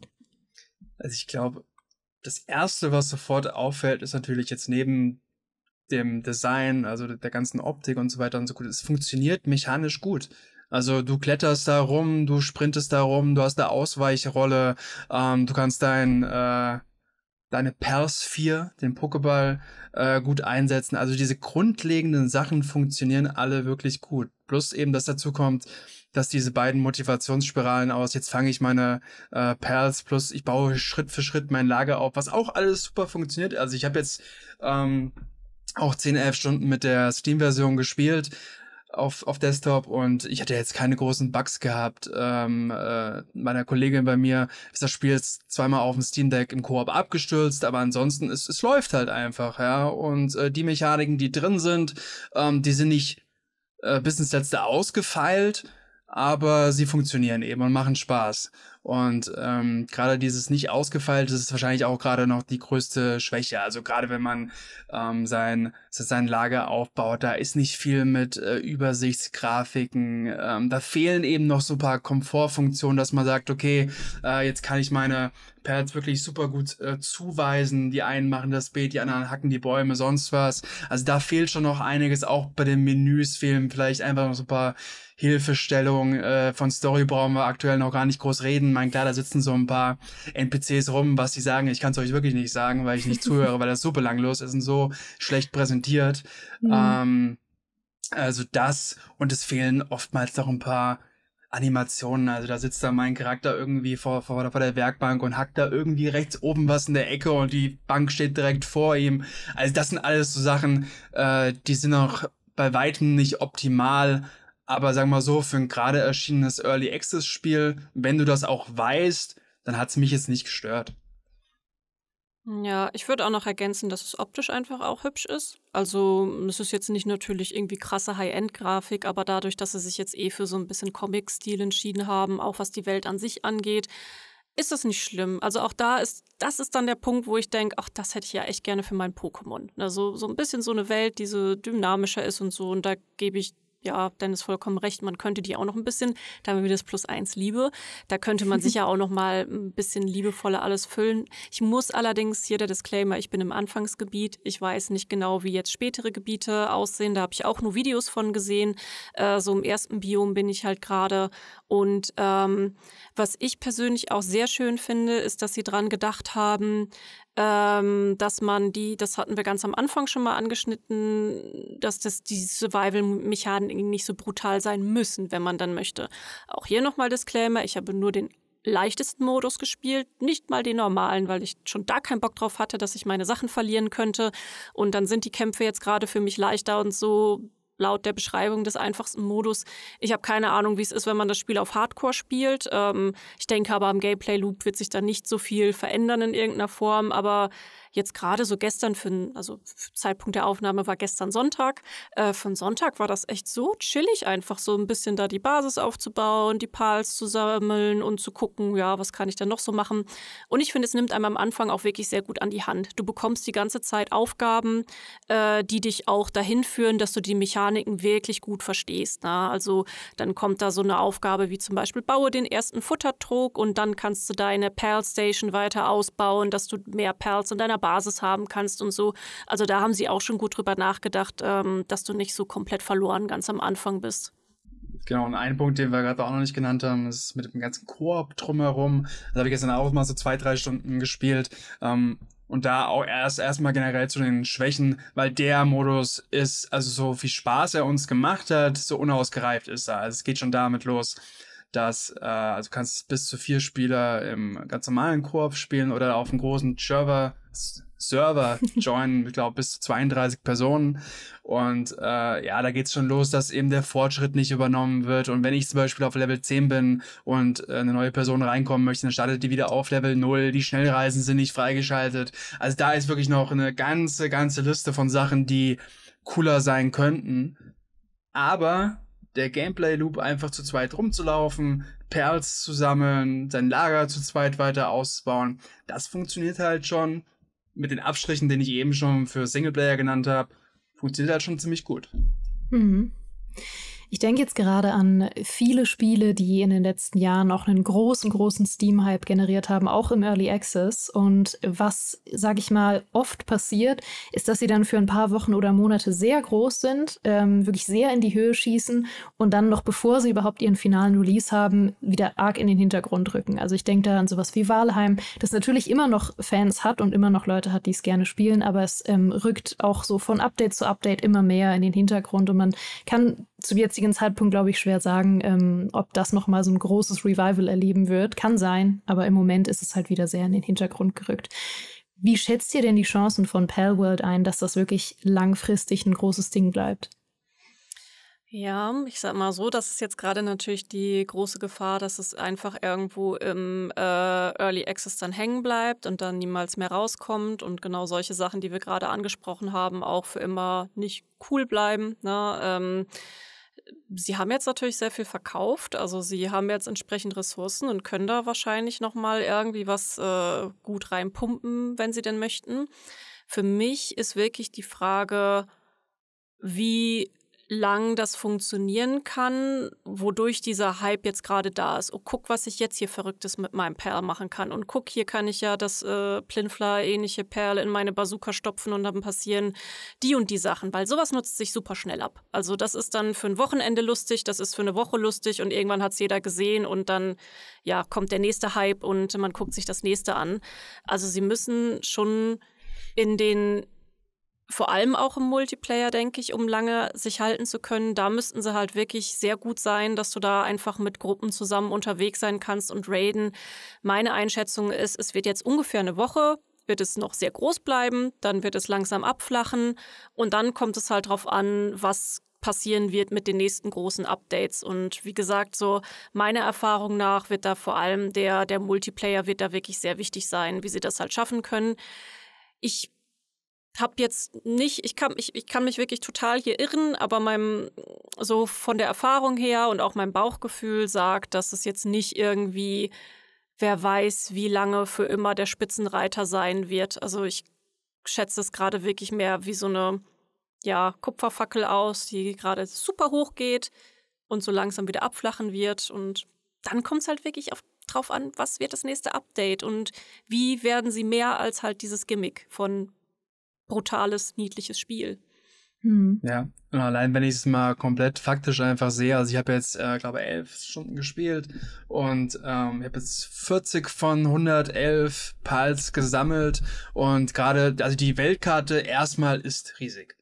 Also ich glaube, das Erste, was sofort auffällt, ist natürlich jetzt neben dem Design, also der ganzen Optik und so weiter und so gut. Es funktioniert mechanisch gut. Also du kletterst da rum, du sprintest da rum, du hast eine Ausweichrolle, ähm, du kannst dein, äh, deine Pers 4, den Pokéball, äh, gut einsetzen. Also diese grundlegenden Sachen funktionieren alle wirklich gut. Plus eben, dass dazu kommt, dass diese beiden Motivationsspiralen aus, jetzt fange ich meine äh, Perls, plus ich baue Schritt für Schritt mein Lager auf, was auch alles super funktioniert. Also ich habe jetzt... Ähm, auch 10, 11 Stunden mit der Steam-Version gespielt auf, auf Desktop und ich hatte jetzt keine großen Bugs gehabt. Ähm, äh, meiner Kollegin bei mir ist das Spiel jetzt zweimal auf dem Steam Deck im Koop abgestürzt, aber ansonsten, es, es läuft halt einfach, ja. Und äh, die Mechaniken, die drin sind, ähm, die sind nicht äh, bis ins Letzte ausgefeilt, aber sie funktionieren eben und machen Spaß. Und ähm, gerade dieses nicht ausgefeilte ist wahrscheinlich auch gerade noch die größte Schwäche. Also gerade wenn man ähm, sein, sein Lager aufbaut, da ist nicht viel mit äh, Übersichtsgrafiken. Ähm, da fehlen eben noch so paar Komfortfunktionen, dass man sagt, okay, äh, jetzt kann ich meine Pads wirklich super gut äh, zuweisen. Die einen machen das Beet, die anderen hacken die Bäume, sonst was. Also da fehlt schon noch einiges. Auch bei den Menüs fehlen vielleicht einfach noch so ein paar Hilfestellungen. Äh, von Story brauchen wir aktuell noch gar nicht groß reden meine, klar, da sitzen so ein paar NPCs rum, was sie sagen. Ich kann es euch wirklich nicht sagen, weil ich nicht zuhöre, weil das so belanglos ist und so schlecht präsentiert. Mhm. Ähm, also das und es fehlen oftmals noch ein paar Animationen. Also da sitzt da mein Charakter irgendwie vor, vor, vor der Werkbank und hackt da irgendwie rechts oben was in der Ecke und die Bank steht direkt vor ihm. Also das sind alles so Sachen, äh, die sind auch bei weitem nicht optimal, aber sagen wir mal so, für ein gerade erschienenes Early Access Spiel, wenn du das auch weißt, dann hat es mich jetzt nicht gestört. Ja, ich würde auch noch ergänzen, dass es optisch einfach auch hübsch ist. Also es ist jetzt nicht natürlich irgendwie krasse High-End-Grafik, aber dadurch, dass sie sich jetzt eh für so ein bisschen Comic-Stil entschieden haben, auch was die Welt an sich angeht, ist das nicht schlimm. Also auch da ist, das ist dann der Punkt, wo ich denke, ach, das hätte ich ja echt gerne für mein Pokémon. Also so ein bisschen so eine Welt, die so dynamischer ist und so. Und da gebe ich ja, Dennis vollkommen recht, man könnte die auch noch ein bisschen, da haben wir das Plus eins Liebe, da könnte man sicher auch noch mal ein bisschen liebevoller alles füllen. Ich muss allerdings hier der Disclaimer, ich bin im Anfangsgebiet, ich weiß nicht genau, wie jetzt spätere Gebiete aussehen, da habe ich auch nur Videos von gesehen, äh, so im ersten Biom bin ich halt gerade und ähm, was ich persönlich auch sehr schön finde, ist, dass sie dran gedacht haben, ähm, dass man die, das hatten wir ganz am Anfang schon mal angeschnitten, dass das, die Survival-Mechaniken nicht so brutal sein müssen, wenn man dann möchte. Auch hier nochmal Disclaimer, ich habe nur den leichtesten Modus gespielt, nicht mal den normalen, weil ich schon da keinen Bock drauf hatte, dass ich meine Sachen verlieren könnte. Und dann sind die Kämpfe jetzt gerade für mich leichter und so laut der Beschreibung des einfachsten Modus. Ich habe keine Ahnung, wie es ist, wenn man das Spiel auf Hardcore spielt. Ähm, ich denke aber, am Gameplay-Loop wird sich da nicht so viel verändern in irgendeiner Form, aber jetzt gerade so gestern, für, also Zeitpunkt der Aufnahme war gestern Sonntag, äh, für Sonntag war das echt so chillig, einfach so ein bisschen da die Basis aufzubauen, die Pals zu sammeln und zu gucken, ja, was kann ich denn noch so machen. Und ich finde, es nimmt einem am Anfang auch wirklich sehr gut an die Hand. Du bekommst die ganze Zeit Aufgaben, äh, die dich auch dahin führen, dass du die Mechaniken wirklich gut verstehst. Na? Ne? Also dann kommt da so eine Aufgabe wie zum Beispiel, baue den ersten Futtertrog und dann kannst du deine Pal Station weiter ausbauen, dass du mehr Pals in deiner Basis Basis haben kannst und so. Also da haben sie auch schon gut drüber nachgedacht, ähm, dass du nicht so komplett verloren ganz am Anfang bist. Genau, und ein Punkt, den wir gerade auch noch nicht genannt haben, ist mit dem ganzen Koop drumherum. Da habe ich gestern auch mal so zwei, drei Stunden gespielt. Ähm, und da auch erst erstmal generell zu den Schwächen, weil der Modus ist, also so viel Spaß er uns gemacht hat, so unausgereift ist er. Also es geht schon damit los, dass äh, also kannst bis zu vier Spieler im ganz normalen Koop spielen oder auf einem großen Server Server joinen, ich glaube bis zu 32 Personen und äh, ja, da geht es schon los, dass eben der Fortschritt nicht übernommen wird und wenn ich zum Beispiel auf Level 10 bin und äh, eine neue Person reinkommen möchte, dann startet die wieder auf Level 0, die Schnellreisen sind nicht freigeschaltet, also da ist wirklich noch eine ganze, ganze Liste von Sachen, die cooler sein könnten, aber der Gameplay-Loop einfach zu zweit rumzulaufen, Perls zu sammeln, sein Lager zu zweit weiter auszubauen. Das funktioniert halt schon mit den Abstrichen, den ich eben schon für Singleplayer genannt habe. Funktioniert halt schon ziemlich gut. Mhm. Ich denke jetzt gerade an viele Spiele, die in den letzten Jahren auch einen großen, großen Steam-Hype generiert haben, auch im Early Access. Und was, sag ich mal, oft passiert, ist, dass sie dann für ein paar Wochen oder Monate sehr groß sind, ähm, wirklich sehr in die Höhe schießen und dann noch bevor sie überhaupt ihren finalen Release haben, wieder arg in den Hintergrund rücken. Also ich denke da an sowas wie Walheim, das natürlich immer noch Fans hat und immer noch Leute hat, die es gerne spielen, aber es ähm, rückt auch so von Update zu Update immer mehr in den Hintergrund und man kann zum jetzigen Zeitpunkt, glaube ich, schwer sagen, ähm, ob das nochmal so ein großes Revival erleben wird. Kann sein, aber im Moment ist es halt wieder sehr in den Hintergrund gerückt. Wie schätzt ihr denn die Chancen von Palworld ein, dass das wirklich langfristig ein großes Ding bleibt? Ja, ich sag mal so, das ist jetzt gerade natürlich die große Gefahr, dass es einfach irgendwo im äh, Early Access dann hängen bleibt und dann niemals mehr rauskommt und genau solche Sachen, die wir gerade angesprochen haben, auch für immer nicht cool bleiben. Ne? Ähm, Sie haben jetzt natürlich sehr viel verkauft, also Sie haben jetzt entsprechend Ressourcen und können da wahrscheinlich noch mal irgendwie was äh, gut reinpumpen, wenn Sie denn möchten. Für mich ist wirklich die Frage, wie lang das funktionieren kann, wodurch dieser Hype jetzt gerade da ist. Oh, guck, was ich jetzt hier Verrücktes mit meinem Perl machen kann. Und guck, hier kann ich ja das äh, Plinfla-ähnliche Perl in meine Bazooka stopfen und dann passieren die und die Sachen, weil sowas nutzt sich super schnell ab. Also das ist dann für ein Wochenende lustig, das ist für eine Woche lustig und irgendwann hat es jeder gesehen und dann ja, kommt der nächste Hype und man guckt sich das nächste an. Also sie müssen schon in den vor allem auch im Multiplayer, denke ich, um lange sich halten zu können, da müssten sie halt wirklich sehr gut sein, dass du da einfach mit Gruppen zusammen unterwegs sein kannst und raiden. Meine Einschätzung ist, es wird jetzt ungefähr eine Woche, wird es noch sehr groß bleiben, dann wird es langsam abflachen und dann kommt es halt drauf an, was passieren wird mit den nächsten großen Updates. Und wie gesagt, so meiner Erfahrung nach wird da vor allem der, der Multiplayer wird da wirklich sehr wichtig sein, wie sie das halt schaffen können. Ich habe jetzt nicht, ich kann, ich, ich kann mich wirklich total hier irren, aber meinem, so von der Erfahrung her und auch mein Bauchgefühl sagt, dass es jetzt nicht irgendwie, wer weiß, wie lange für immer der Spitzenreiter sein wird. Also ich schätze es gerade wirklich mehr wie so eine, ja, Kupferfackel aus, die gerade super hoch geht und so langsam wieder abflachen wird. Und dann kommt es halt wirklich auf drauf an, was wird das nächste Update und wie werden sie mehr als halt dieses Gimmick von brutales, niedliches Spiel. Hm. Ja, und allein wenn ich es mal komplett faktisch einfach sehe, also ich habe jetzt, äh, glaube elf Stunden gespielt und ähm, ich habe jetzt 40 von 111 Pals gesammelt und gerade, also die Weltkarte erstmal ist riesig.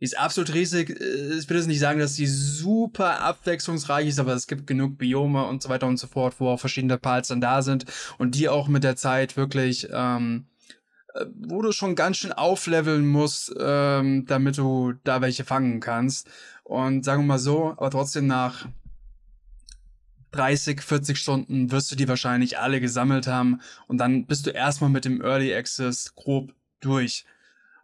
Die ist absolut riesig. Äh, ich will jetzt nicht sagen, dass die super abwechslungsreich ist, aber es gibt genug Biome und so weiter und so fort, wo auch verschiedene Pals dann da sind und die auch mit der Zeit wirklich ähm, äh, wo du schon ganz schön aufleveln musst, ähm, damit du da welche fangen kannst. Und sagen wir mal so, aber trotzdem nach 30, 40 Stunden wirst du die wahrscheinlich alle gesammelt haben und dann bist du erstmal mit dem Early Access grob durch.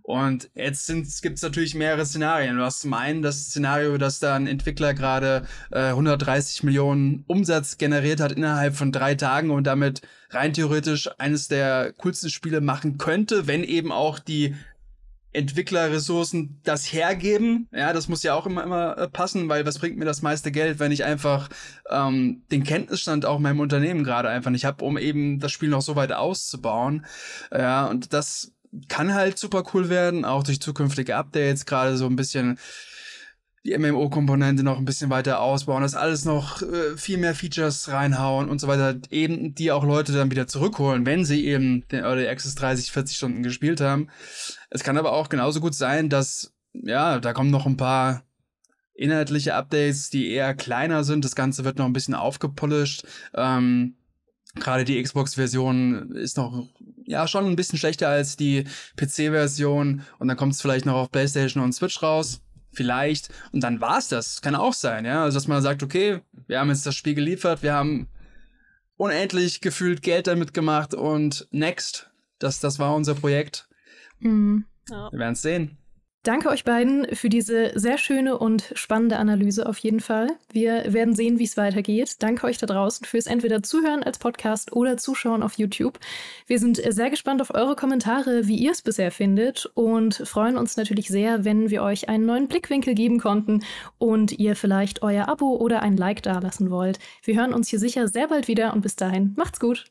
Und jetzt gibt es natürlich mehrere Szenarien. Du hast zum einen das Szenario, dass da ein Entwickler gerade äh, 130 Millionen Umsatz generiert hat innerhalb von drei Tagen und damit rein theoretisch eines der coolsten Spiele machen könnte, wenn eben auch die Entwicklerressourcen das hergeben. Ja, das muss ja auch immer, immer äh, passen, weil was bringt mir das meiste Geld, wenn ich einfach ähm, den Kenntnisstand auch meinem Unternehmen gerade einfach nicht habe, um eben das Spiel noch so weit auszubauen. Ja, und das kann halt super cool werden, auch durch zukünftige Updates, gerade so ein bisschen die MMO-Komponente noch ein bisschen weiter ausbauen, das alles noch äh, viel mehr Features reinhauen und so weiter, eben die auch Leute dann wieder zurückholen, wenn sie eben den Early Access 30, 40 Stunden gespielt haben. Es kann aber auch genauso gut sein, dass, ja, da kommen noch ein paar inhaltliche Updates, die eher kleiner sind. Das Ganze wird noch ein bisschen aufgepolished. Ähm, Gerade die Xbox-Version ist noch ja schon ein bisschen schlechter als die PC-Version und dann kommt es vielleicht noch auf PlayStation und Switch raus. Vielleicht. Und dann war es das. Kann auch sein, ja. Also, dass man sagt, okay, wir haben jetzt das Spiel geliefert, wir haben unendlich gefühlt Geld damit gemacht und next. Das, das war unser Projekt. Mhm. Ja. Wir werden es sehen danke euch beiden für diese sehr schöne und spannende Analyse auf jeden Fall. Wir werden sehen, wie es weitergeht. Danke euch da draußen fürs entweder Zuhören als Podcast oder Zuschauen auf YouTube. Wir sind sehr gespannt auf eure Kommentare, wie ihr es bisher findet und freuen uns natürlich sehr, wenn wir euch einen neuen Blickwinkel geben konnten und ihr vielleicht euer Abo oder ein Like dalassen wollt. Wir hören uns hier sicher sehr bald wieder und bis dahin macht's gut.